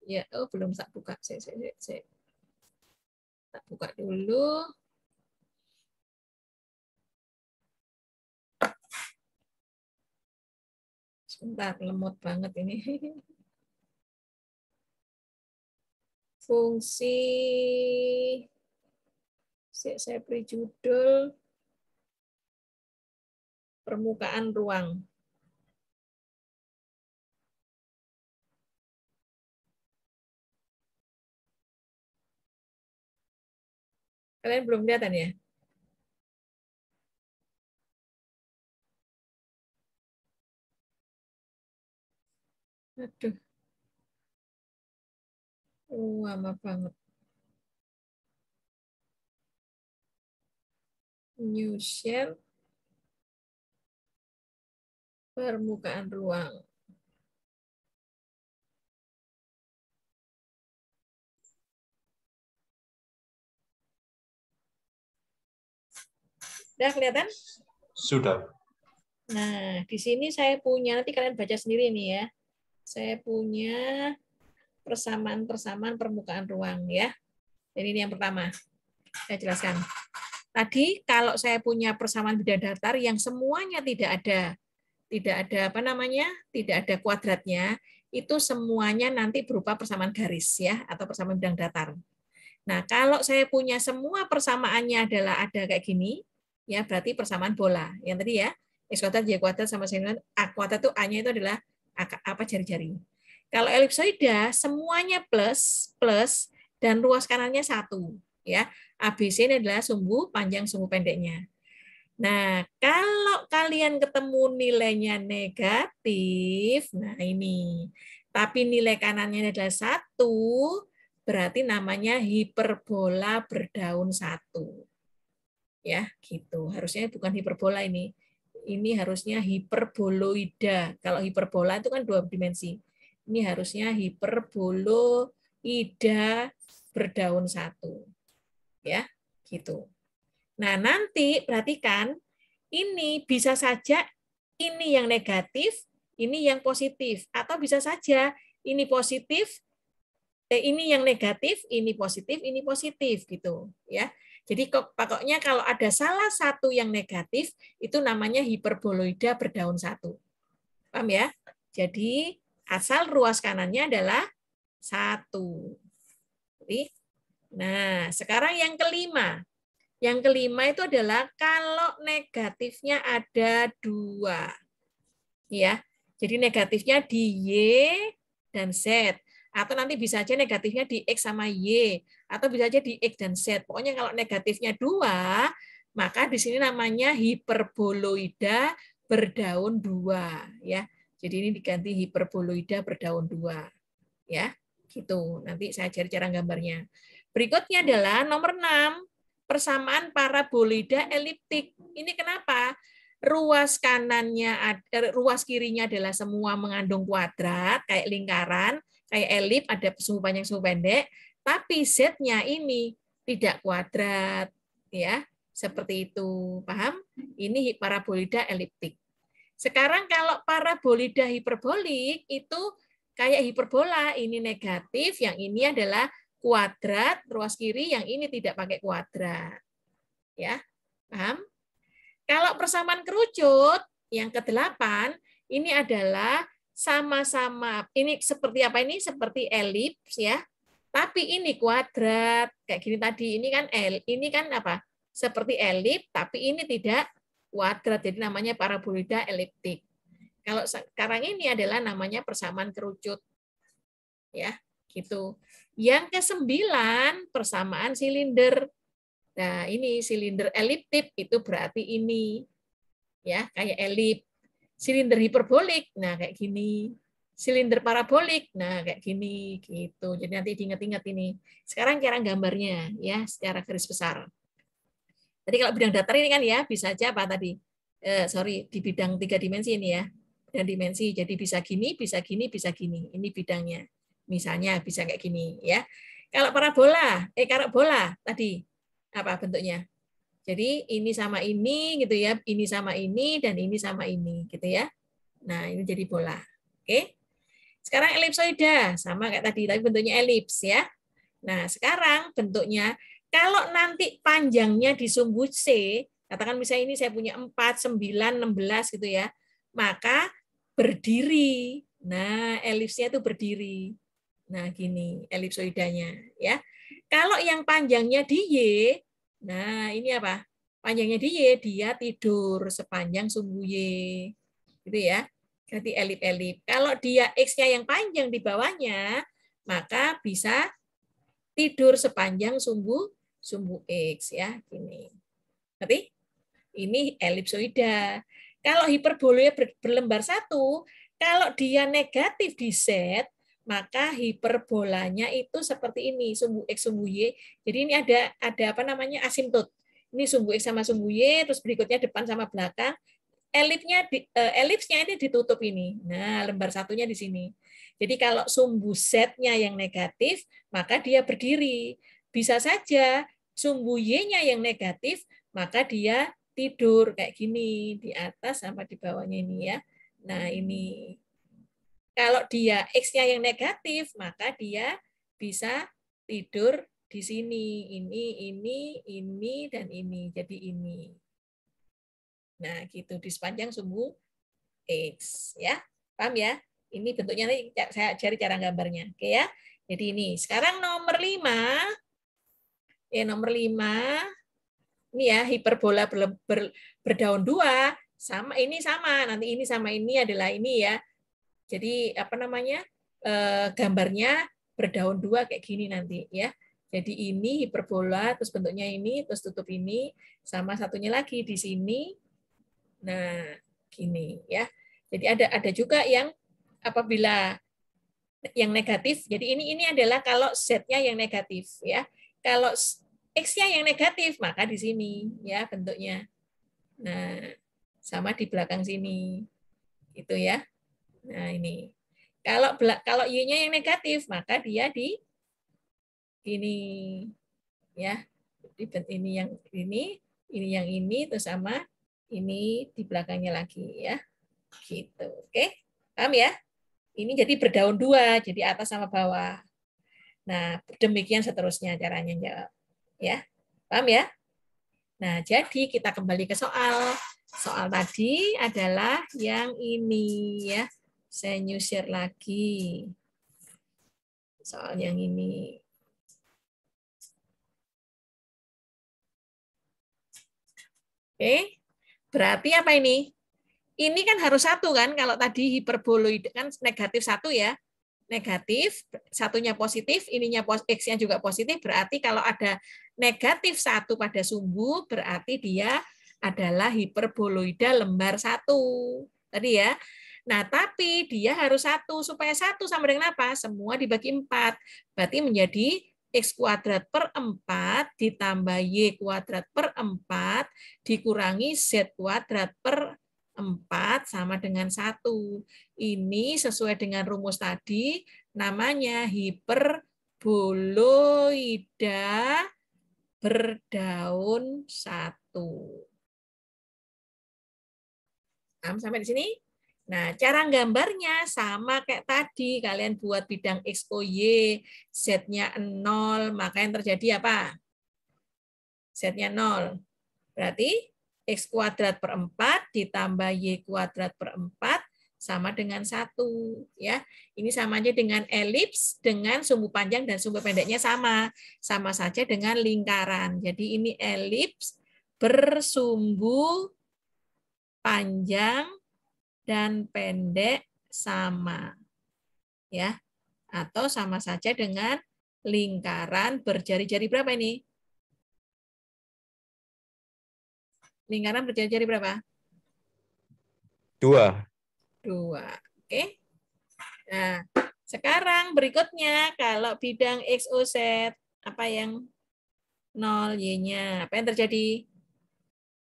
Ya, oh belum tak buka. Saya, saya, saya, saya. Tak buka dulu. Sebentar, lemot banget ini. Fungsi saya beri judul permukaan ruang. Kalian belum kelihatan ya? Aduh. Lama banget. New share. Permukaan ruang. Sudah kelihatan? Sudah. Nah, di sini saya punya, nanti kalian baca sendiri nih ya. Saya punya persamaan-persamaan permukaan ruang ya. Jadi ini yang pertama. Saya jelaskan. Tadi kalau saya punya persamaan bidang datar yang semuanya tidak ada tidak ada apa namanya? tidak ada kuadratnya, itu semuanya nanti berupa persamaan garis ya atau persamaan bidang datar. Nah, kalau saya punya semua persamaannya adalah ada kayak gini, ya berarti persamaan bola. Yang tadi ya, X kuadrat, Y kuadrat sama sin kuadrat. A kuadrat itu A-nya itu adalah apa jari-jari. Kalau elipsoida semuanya plus plus dan ruas kanannya satu ya. ABC ini adalah sumbu panjang sumbu pendeknya. Nah, kalau kalian ketemu nilainya negatif, nah ini. Tapi nilai kanannya adalah satu, berarti namanya hiperbola berdaun satu ya gitu harusnya bukan hiperbola ini ini harusnya hiperboloida kalau hiperbola itu kan dua dimensi ini harusnya hiperboloida berdaun satu ya gitu nah nanti perhatikan ini bisa saja ini yang negatif ini yang positif atau bisa saja ini positif eh, ini yang negatif ini positif ini positif gitu ya jadi pokoknya kalau ada salah satu yang negatif, itu namanya hiperboloida berdaun satu. Paham ya? Jadi asal ruas kanannya adalah satu. Nah, sekarang yang kelima. Yang kelima itu adalah kalau negatifnya ada dua. Ya, jadi negatifnya di Y dan Z. Atau nanti bisa aja negatifnya di X sama Y atau bisa aja di X dan Z. Pokoknya kalau negatifnya dua, maka di sini namanya hiperboloida berdaun dua, ya. Jadi ini diganti hiperboloida berdaun dua, ya. Gitu. Nanti saya cari cara gambarnya. Berikutnya adalah nomor enam persamaan paraboloida eliptik. Ini kenapa? Ruas kanannya, er, ruas kirinya adalah semua mengandung kuadrat, kayak lingkaran, kayak elip, ada suhu panjang, sumbu pendek. Tapi Z-nya ini tidak kuadrat, ya seperti itu. Paham? Ini parabolida eliptik. Sekarang kalau parabolida hiperbolik itu kayak hiperbola, ini negatif, yang ini adalah kuadrat ruas kiri, yang ini tidak pakai kuadrat. Ya, paham? Kalau persamaan kerucut yang ke kedelapan ini adalah sama-sama ini seperti apa ini seperti elips ya tapi ini kuadrat, kayak gini tadi, ini kan L, ini kan apa? Seperti elip, tapi ini tidak kuadrat, jadi namanya paraboloida eliptik. Kalau sekarang ini adalah namanya persamaan kerucut. Ya, gitu. Yang ke sembilan persamaan silinder. Nah, ini silinder eliptik itu berarti ini. Ya, kayak elip. Silinder hiperbolik. Nah, kayak gini silinder parabolik. Nah, kayak gini gitu. Jadi nanti diingat-ingat ini. Sekarang kira gambarnya ya secara garis besar. Tadi kalau bidang datar ini kan ya bisa aja apa tadi? Eh, sorry, di bidang tiga dimensi ini ya. Bidang dimensi. Jadi bisa gini, bisa gini, bisa gini. Ini bidangnya. Misalnya bisa kayak gini ya. Kalau parabola, eh kalau bola tadi apa bentuknya? Jadi ini sama ini gitu ya, ini sama ini dan ini sama ini gitu ya. Nah, ini jadi bola. Oke. Okay? Sekarang elipsoida, sama kayak tadi, tapi bentuknya elips ya. Nah, sekarang bentuknya, kalau nanti panjangnya di sumbu C, katakan misalnya ini saya punya 4, 9, 16 gitu ya, maka berdiri. Nah, elipsnya itu berdiri. Nah, gini elipsoidanya ya. Kalau yang panjangnya di Y, nah ini apa? Panjangnya di Y, dia tidur sepanjang sumbu Y. Gitu ya. Jadi elip-elip. Kalau dia X-nya yang panjang di bawahnya, maka bisa tidur sepanjang sumbu sumbu X ya gini. Berarti Ini elipsoida. Kalau hiperbolanya berlembar satu, kalau dia negatif di Z, maka hiperbolanya itu seperti ini sumbu x sumbu y jadi ini ada ada apa namanya asimtot ini sumbu x sama sumbu y terus berikutnya depan sama belakang elipnya eh, elipsnya ini ditutup ini. Nah, lembar satunya di sini. Jadi kalau sumbu Z-nya yang negatif, maka dia berdiri. Bisa saja sumbu Y-nya yang negatif, maka dia tidur kayak gini di atas sama di bawahnya ini ya. Nah, ini kalau dia X-nya yang negatif, maka dia bisa tidur di sini. Ini, ini, ini, dan ini. Jadi ini. Nah, gitu di sepanjang sumbu X, ya. Paham ya? Ini bentuknya nanti saya cari cara gambarnya. Oke ya. Jadi ini sekarang nomor 5 ya nomor 5 ini ya hiperbola ber, ber, berdaun dua sama ini sama nanti ini sama ini adalah ini ya. Jadi apa namanya? E, gambarnya berdaun dua kayak gini nanti ya. Jadi ini hiperbola terus bentuknya ini terus tutup ini sama satunya lagi di sini Nah, gini ya. Jadi ada ada juga yang apabila yang negatif. Jadi ini ini adalah kalau z-nya yang negatif ya. Kalau x-nya yang negatif maka di sini ya bentuknya. Nah, sama di belakang sini. Itu ya. Nah, ini. Kalau kalau y-nya yang negatif maka dia di ini ya. Di ini yang ini, ini yang ini itu sama ini di belakangnya lagi ya. Gitu. Oke. Paham ya? Ini jadi berdaun dua, jadi atas sama bawah. Nah, demikian seterusnya caranya jawab. Ya. Paham ya? Nah, jadi kita kembali ke soal. Soal tadi adalah yang ini ya. Saya nyusir lagi. Soal yang ini. Oke. Okay. Berarti apa ini? Ini kan harus satu kan, kalau tadi hiperboloid kan negatif satu ya, negatif, satunya positif, ininya x yang juga positif, berarti kalau ada negatif satu pada sumbu, berarti dia adalah hiperboloida lembar satu. Tadi ya, Nah, tapi dia harus satu supaya satu sama dengan apa? Semua dibagi empat, berarti menjadi X kuadrat per 4 ditambah Y kuadrat per 4 dikurangi Z kuadrat per 4 sama dengan 1. Ini sesuai dengan rumus tadi, namanya hiperboloida berdaun 1. Sampai di sini? Nah, cara gambarnya sama kayak tadi. Kalian buat bidang XOY, Z-nya 0, maka yang terjadi apa? Z-nya 0. Berarti X kuadrat per 4 ditambah Y kuadrat per 4 sama dengan satu ya ini sama aja dengan elips dengan sumbu panjang dan sumbu pendeknya sama sama saja dengan lingkaran jadi ini elips bersumbu panjang dan pendek sama. Ya. Atau sama saja dengan lingkaran berjari-jari berapa ini? Lingkaran berjari-jari berapa? Dua. Dua. Oke. Nah, sekarang berikutnya kalau bidang XOZ apa yang 0 Y-nya? Apa yang terjadi?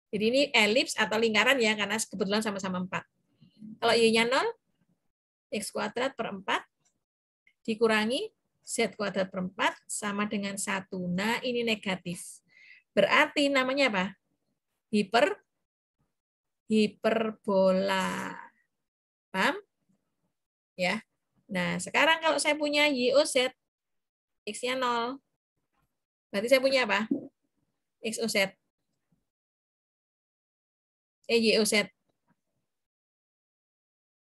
Jadi ini elips atau lingkaran ya karena kebetulan sama-sama 4. Kalau Y-nya 0, X kuadrat per 4 dikurangi Z kuadrat per 4 sama dengan 1. Nah, ini negatif. Berarti namanya apa? Hiper hiperbola. Paham? Ya. Nah, sekarang kalau saya punya YOZ, X-nya 0. Berarti saya punya apa? XOZ. Eh, YOZ.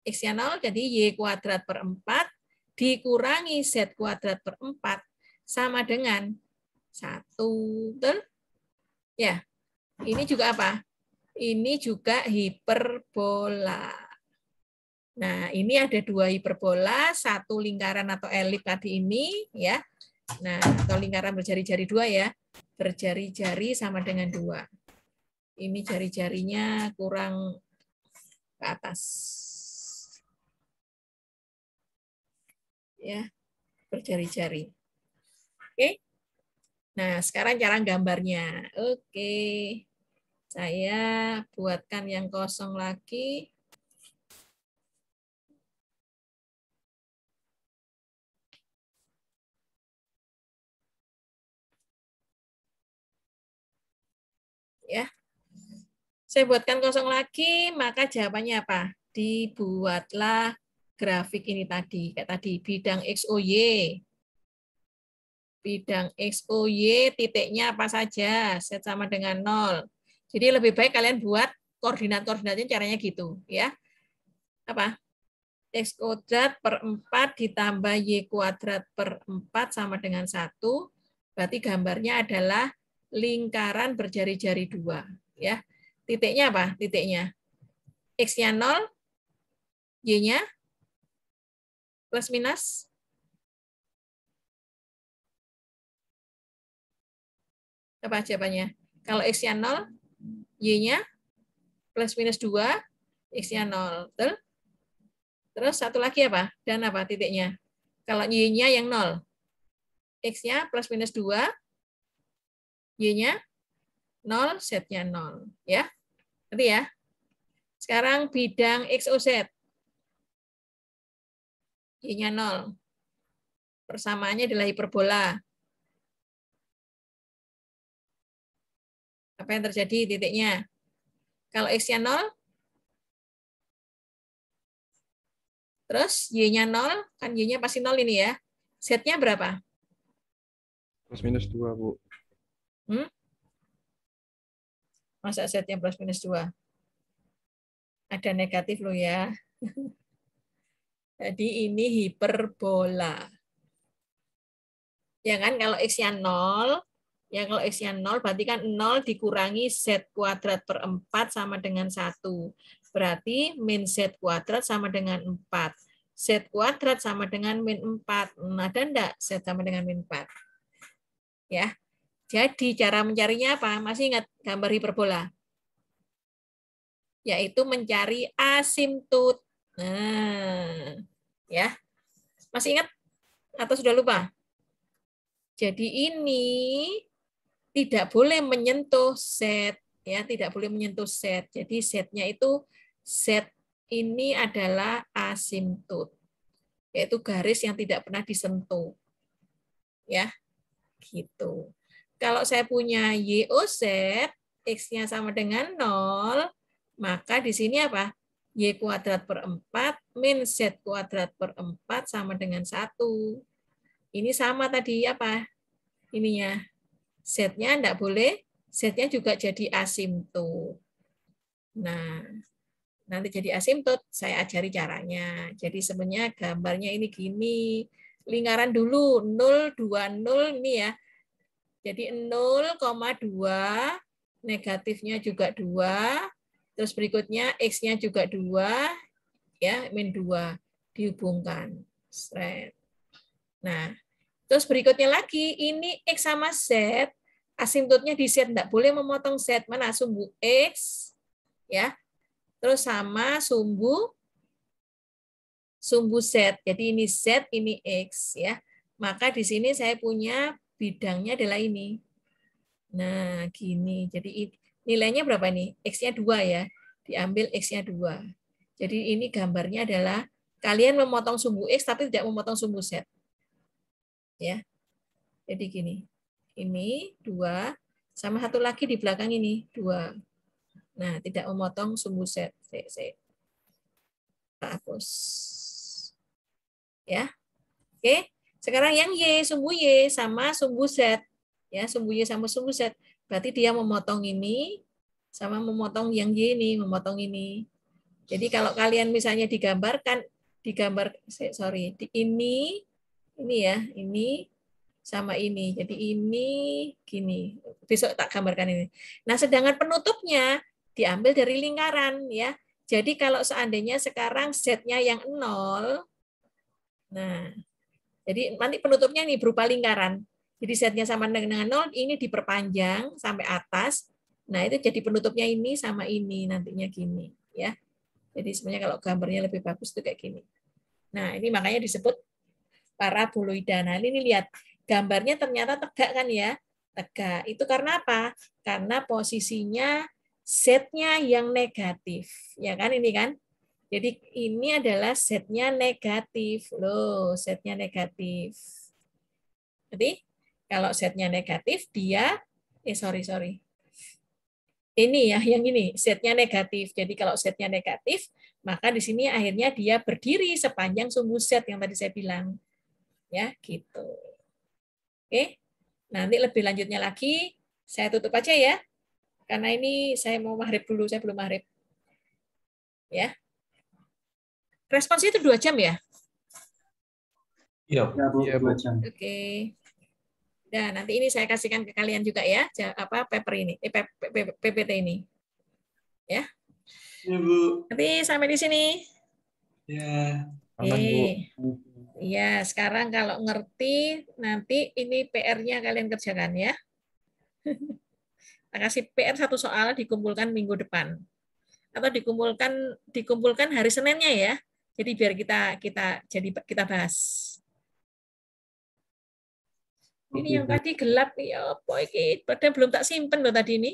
X-nya 0, jadi Y kuadrat per 4 dikurangi Z kuadrat per 4 sama dengan 1. Betul? Ya, ini juga apa? Ini juga hiperbola. Nah, ini ada dua hiperbola, satu lingkaran atau elip tadi ini, ya. Nah, atau lingkaran berjari-jari dua ya. Berjari-jari sama dengan dua. Ini jari-jarinya kurang ke atas. ya berjari-jari. Oke. Nah, sekarang cara gambarnya. Oke. Saya buatkan yang kosong lagi. Ya. Saya buatkan kosong lagi, maka jawabannya apa? Dibuatlah grafik ini tadi. Kayak tadi, bidang XOY. Bidang XOY titiknya apa saja, set sama dengan nol Jadi lebih baik kalian buat koordinat-koordinatnya caranya gitu. ya Apa? X kuadrat per 4 ditambah Y kuadrat per 4 sama dengan 1. Berarti gambarnya adalah lingkaran berjari-jari dua. Ya. Titiknya apa? Titiknya X-nya 0, Y-nya plus minus apa jawabannya? Kalau X-nya 0, Y-nya plus minus 2, X-nya 0. Betul? Terus satu lagi apa? Dan apa titiknya? Kalau Y-nya yang 0, X-nya plus minus 2, Y-nya 0, Z-nya 0. Ya, nanti ya. Sekarang bidang XOZ. Y-nya 0. Persamaannya adalah hiperbola. Apa yang terjadi titiknya? Kalau X-nya 0, terus Y-nya 0, kan Y-nya pasti 0 ini ya. Z-nya berapa? Plus minus 2, Bu. Hmm? Masa Z-nya plus minus 2? Ada negatif loh ya. Jadi ini hiperbola. Ya kan, kalau X-nya 0, ya kalau X-nya 0, berarti kan 0 dikurangi Z kuadrat per 4 sama dengan 1. Berarti min Z kuadrat sama dengan 4. Z kuadrat sama dengan min 4. Nah, hmm, ada enggak Z sama dengan min 4? Ya, jadi cara mencarinya apa? Masih ingat gambar hiperbola? Yaitu mencari asimtut. Nah, ya. Masih ingat atau sudah lupa? Jadi ini tidak boleh menyentuh set ya, tidak boleh menyentuh set. Jadi setnya itu set ini adalah asimtut yaitu garis yang tidak pernah disentuh. Ya. Gitu. Kalau saya punya YOZ x-nya sama dengan 0, maka di sini apa? Y kuadrat per 4 min Z kuadrat per 4 sama dengan 1. Ini sama tadi apa? Ininya. Z-nya enggak boleh. Z-nya juga jadi asimtot. Nah, nanti jadi asimtot, saya ajari caranya. Jadi sebenarnya gambarnya ini gini. Lingkaran dulu, 0, 2, 0 ini ya. Jadi 0,2, negatifnya juga 2, terus berikutnya X-nya juga 2, ya, min 2 dihubungkan. Straight. Nah, terus berikutnya lagi, ini X sama Z, asimptotnya di Z, tidak boleh memotong Z. Mana sumbu X, ya, terus sama sumbu sumbu Z. Jadi ini Z, ini X, ya. Maka di sini saya punya bidangnya adalah ini. Nah, gini. Jadi nilainya berapa nih? X-nya 2 ya. Diambil X-nya 2. Jadi ini gambarnya adalah kalian memotong sumbu X tapi tidak memotong sumbu Z. Ya. Jadi gini. Ini dua sama satu lagi di belakang ini dua. Nah, tidak memotong sumbu Z. Saya, saya. hapus. Ya. Oke. Sekarang yang Y, sumbu Y sama sumbu Z. Ya, sumbu Y sama sumbu Z. Berarti dia memotong ini sama memotong yang Y ini, memotong ini. Jadi kalau kalian misalnya digambarkan, digambar, sorry, di ini, ini ya, ini sama ini. Jadi ini gini. Besok tak gambarkan ini. Nah, sedangkan penutupnya diambil dari lingkaran ya. Jadi kalau seandainya sekarang z-nya yang nol, nah, jadi nanti penutupnya ini berupa lingkaran. Jadi z-nya sama dengan nol. ini diperpanjang sampai atas. Nah, itu jadi penutupnya ini sama ini nantinya gini ya. Jadi sebenarnya kalau gambarnya lebih bagus itu kayak gini. Nah, ini makanya disebut paraboloida. Nah, ini lihat gambarnya ternyata tegak kan ya? Tegak. Itu karena apa? Karena posisinya Z-nya yang negatif. Ya kan ini kan? Jadi ini adalah Z-nya negatif. Loh, Z-nya negatif. Jadi kalau Z-nya negatif, dia eh sorry sorry ini ya yang ini setnya negatif. Jadi kalau setnya negatif, maka di sini akhirnya dia berdiri sepanjang sumbu set yang tadi saya bilang. Ya, gitu. Oke. Nanti lebih lanjutnya lagi saya tutup aja ya. Karena ini saya mau maghrib dulu, saya belum maghrib. Ya. Responsnya itu dua jam ya? Iya, dua iya, jam. Iya, Oke. Okay. Nah, nanti ini saya kasihkan ke kalian juga ya, apa paper ini, eh, PPT ini. Ya. Ya, Bu. Nanti sampai di sini. Ya. Iya. Iya, sekarang kalau ngerti nanti ini PR-nya kalian kerjakan ya. kasih PR satu soal dikumpulkan minggu depan atau dikumpulkan dikumpulkan hari Seninnya ya. Jadi biar kita kita jadi kita bahas. Ini iya. yang tadi gelap ya apa iki? Padahal belum tak simpen loh tadi ini.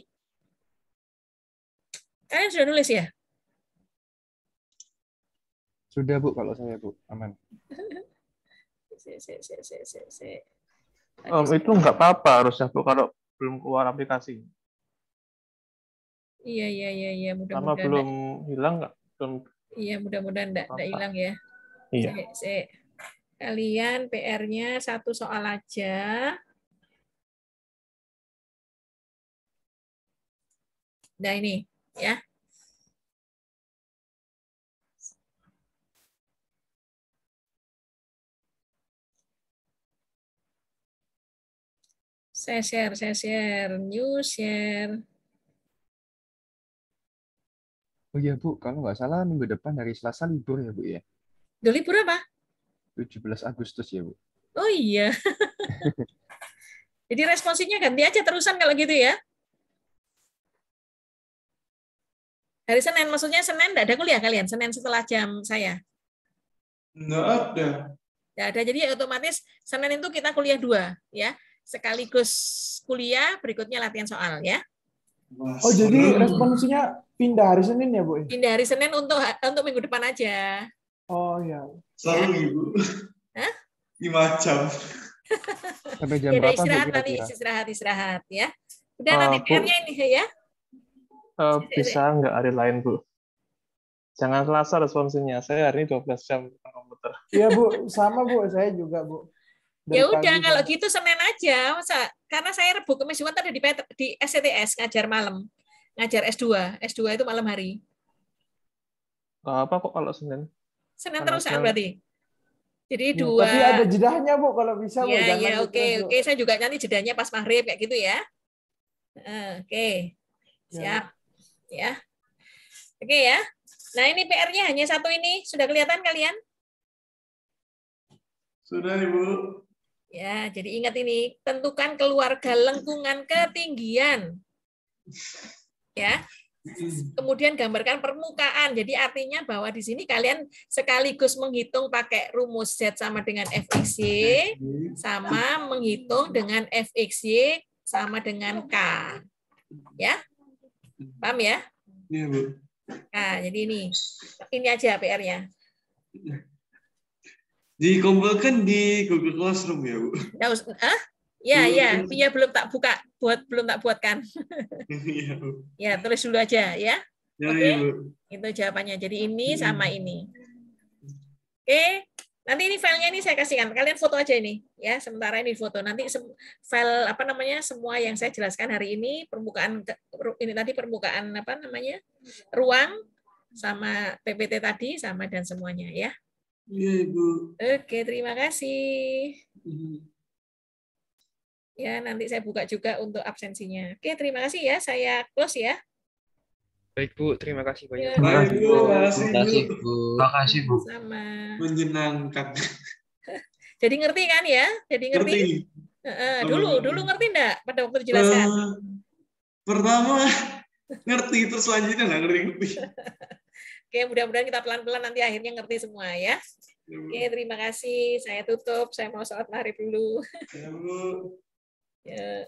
Kalian eh, sudah nulis ya? Sudah Bu kalau saya Bu. Aman. si, si, si, si, si, si. Oh, itu nggak apa-apa harusnya Bu kalau belum keluar aplikasi. Iya iya iya iya mudah-mudahan. Sama belum hilang nggak? Iya mudah-mudahan nggak hilang ya. Iya. Si, si. Kalian PR-nya satu soal aja. Nah ini ya. Saya share, saya share, new share. Oh iya Bu, kalau nggak salah minggu depan dari Selasa libur ya Bu ya? Duh, libur apa? 17 Agustus ya, Bu. Oh iya. Jadi responsinya ganti aja terusan kalau gitu ya. Hari Senin, maksudnya Senin tidak ada kuliah kalian? Senin setelah jam saya? Tidak ada. Tidak ada, jadi otomatis Senin itu kita kuliah dua. ya Sekaligus kuliah, berikutnya latihan soal ya. Oh, jadi responsinya pindah hari Senin ya, Bu? Pindah hari Senin untuk untuk minggu depan aja. Oh iya. Selalu ya. ibu. Hah? Di jam. Sampai jam ya, berapa? Istirahat nanti, ya? istirahat, istirahat ya. Udah uh, nanti PR-nya ini ya. Uh, bisa ya? nggak hari lain, Bu? Jangan selasa responsinya. Saya hari ini 12 jam depan komputer. Iya, Bu. Sama, Bu. Saya juga, Bu. ya udah kalau kan. gitu Senin aja masa karena saya Rebu Kamis Jumat ada di PT, di SCTS ngajar malam ngajar S2 S2 itu malam hari apa kok kalau Senin Senin terus saya berarti. Jadi iya, dua. Tapi ada jedahnya bu kalau bisa. Iya, iya. oke oke saya juga nanti jedahnya pas maghrib kayak gitu ya. Eh, oke okay. Iya. siap ya. ya. Oke okay, ya. Nah ini PR-nya hanya satu ini sudah kelihatan kalian? Sudah ibu. Ya jadi ingat ini tentukan keluarga lengkungan ketinggian. Ya Kemudian gambarkan permukaan. Jadi artinya bahwa di sini kalian sekaligus menghitung pakai rumus Z sama dengan FXY, sama menghitung dengan FXY sama dengan K. Ya? Paham ya? Iya, Bu. Nah, jadi ini. Ini aja PR-nya. Dikumpulkan di Google Classroom ya, Bu? Nggak Ya, hmm. ya, punya belum tak buka, buat belum tak buatkan. Iya, ya, tulis dulu aja ya. ya Oke. Okay? Iya, Itu jawabannya. Jadi ini hmm. sama ini. Oke. Okay? Nanti ini filenya ini saya kasihkan. Kalian foto aja ini ya. Sementara ini foto. Nanti file apa namanya semua yang saya jelaskan hari ini permukaan ini tadi permukaan apa namanya ruang sama PPT tadi sama dan semuanya ya. Iya ibu. Oke terima kasih. Hmm. Ya, nanti saya buka juga untuk absensinya. Oke, terima kasih ya. Saya close ya. Baik Bu, terima kasih banyak. Ya, kasih, Bu, terima kasih Bu. Terima kasih Bu. Sama. Menyenangkan. Jadi ngerti kan ya? Jadi ngerti. ngerti. Uh, dulu, dulu ngerti enggak pada waktu jelasan? Uh, pertama ngerti, terus selanjutnya enggak ngerti-ngerti. Oke, mudah-mudahan kita pelan-pelan nanti akhirnya ngerti semua ya. Iya, Oke, terima kasih. Saya tutup. Saya mau sholat maghrib dulu. Ya, Yeah.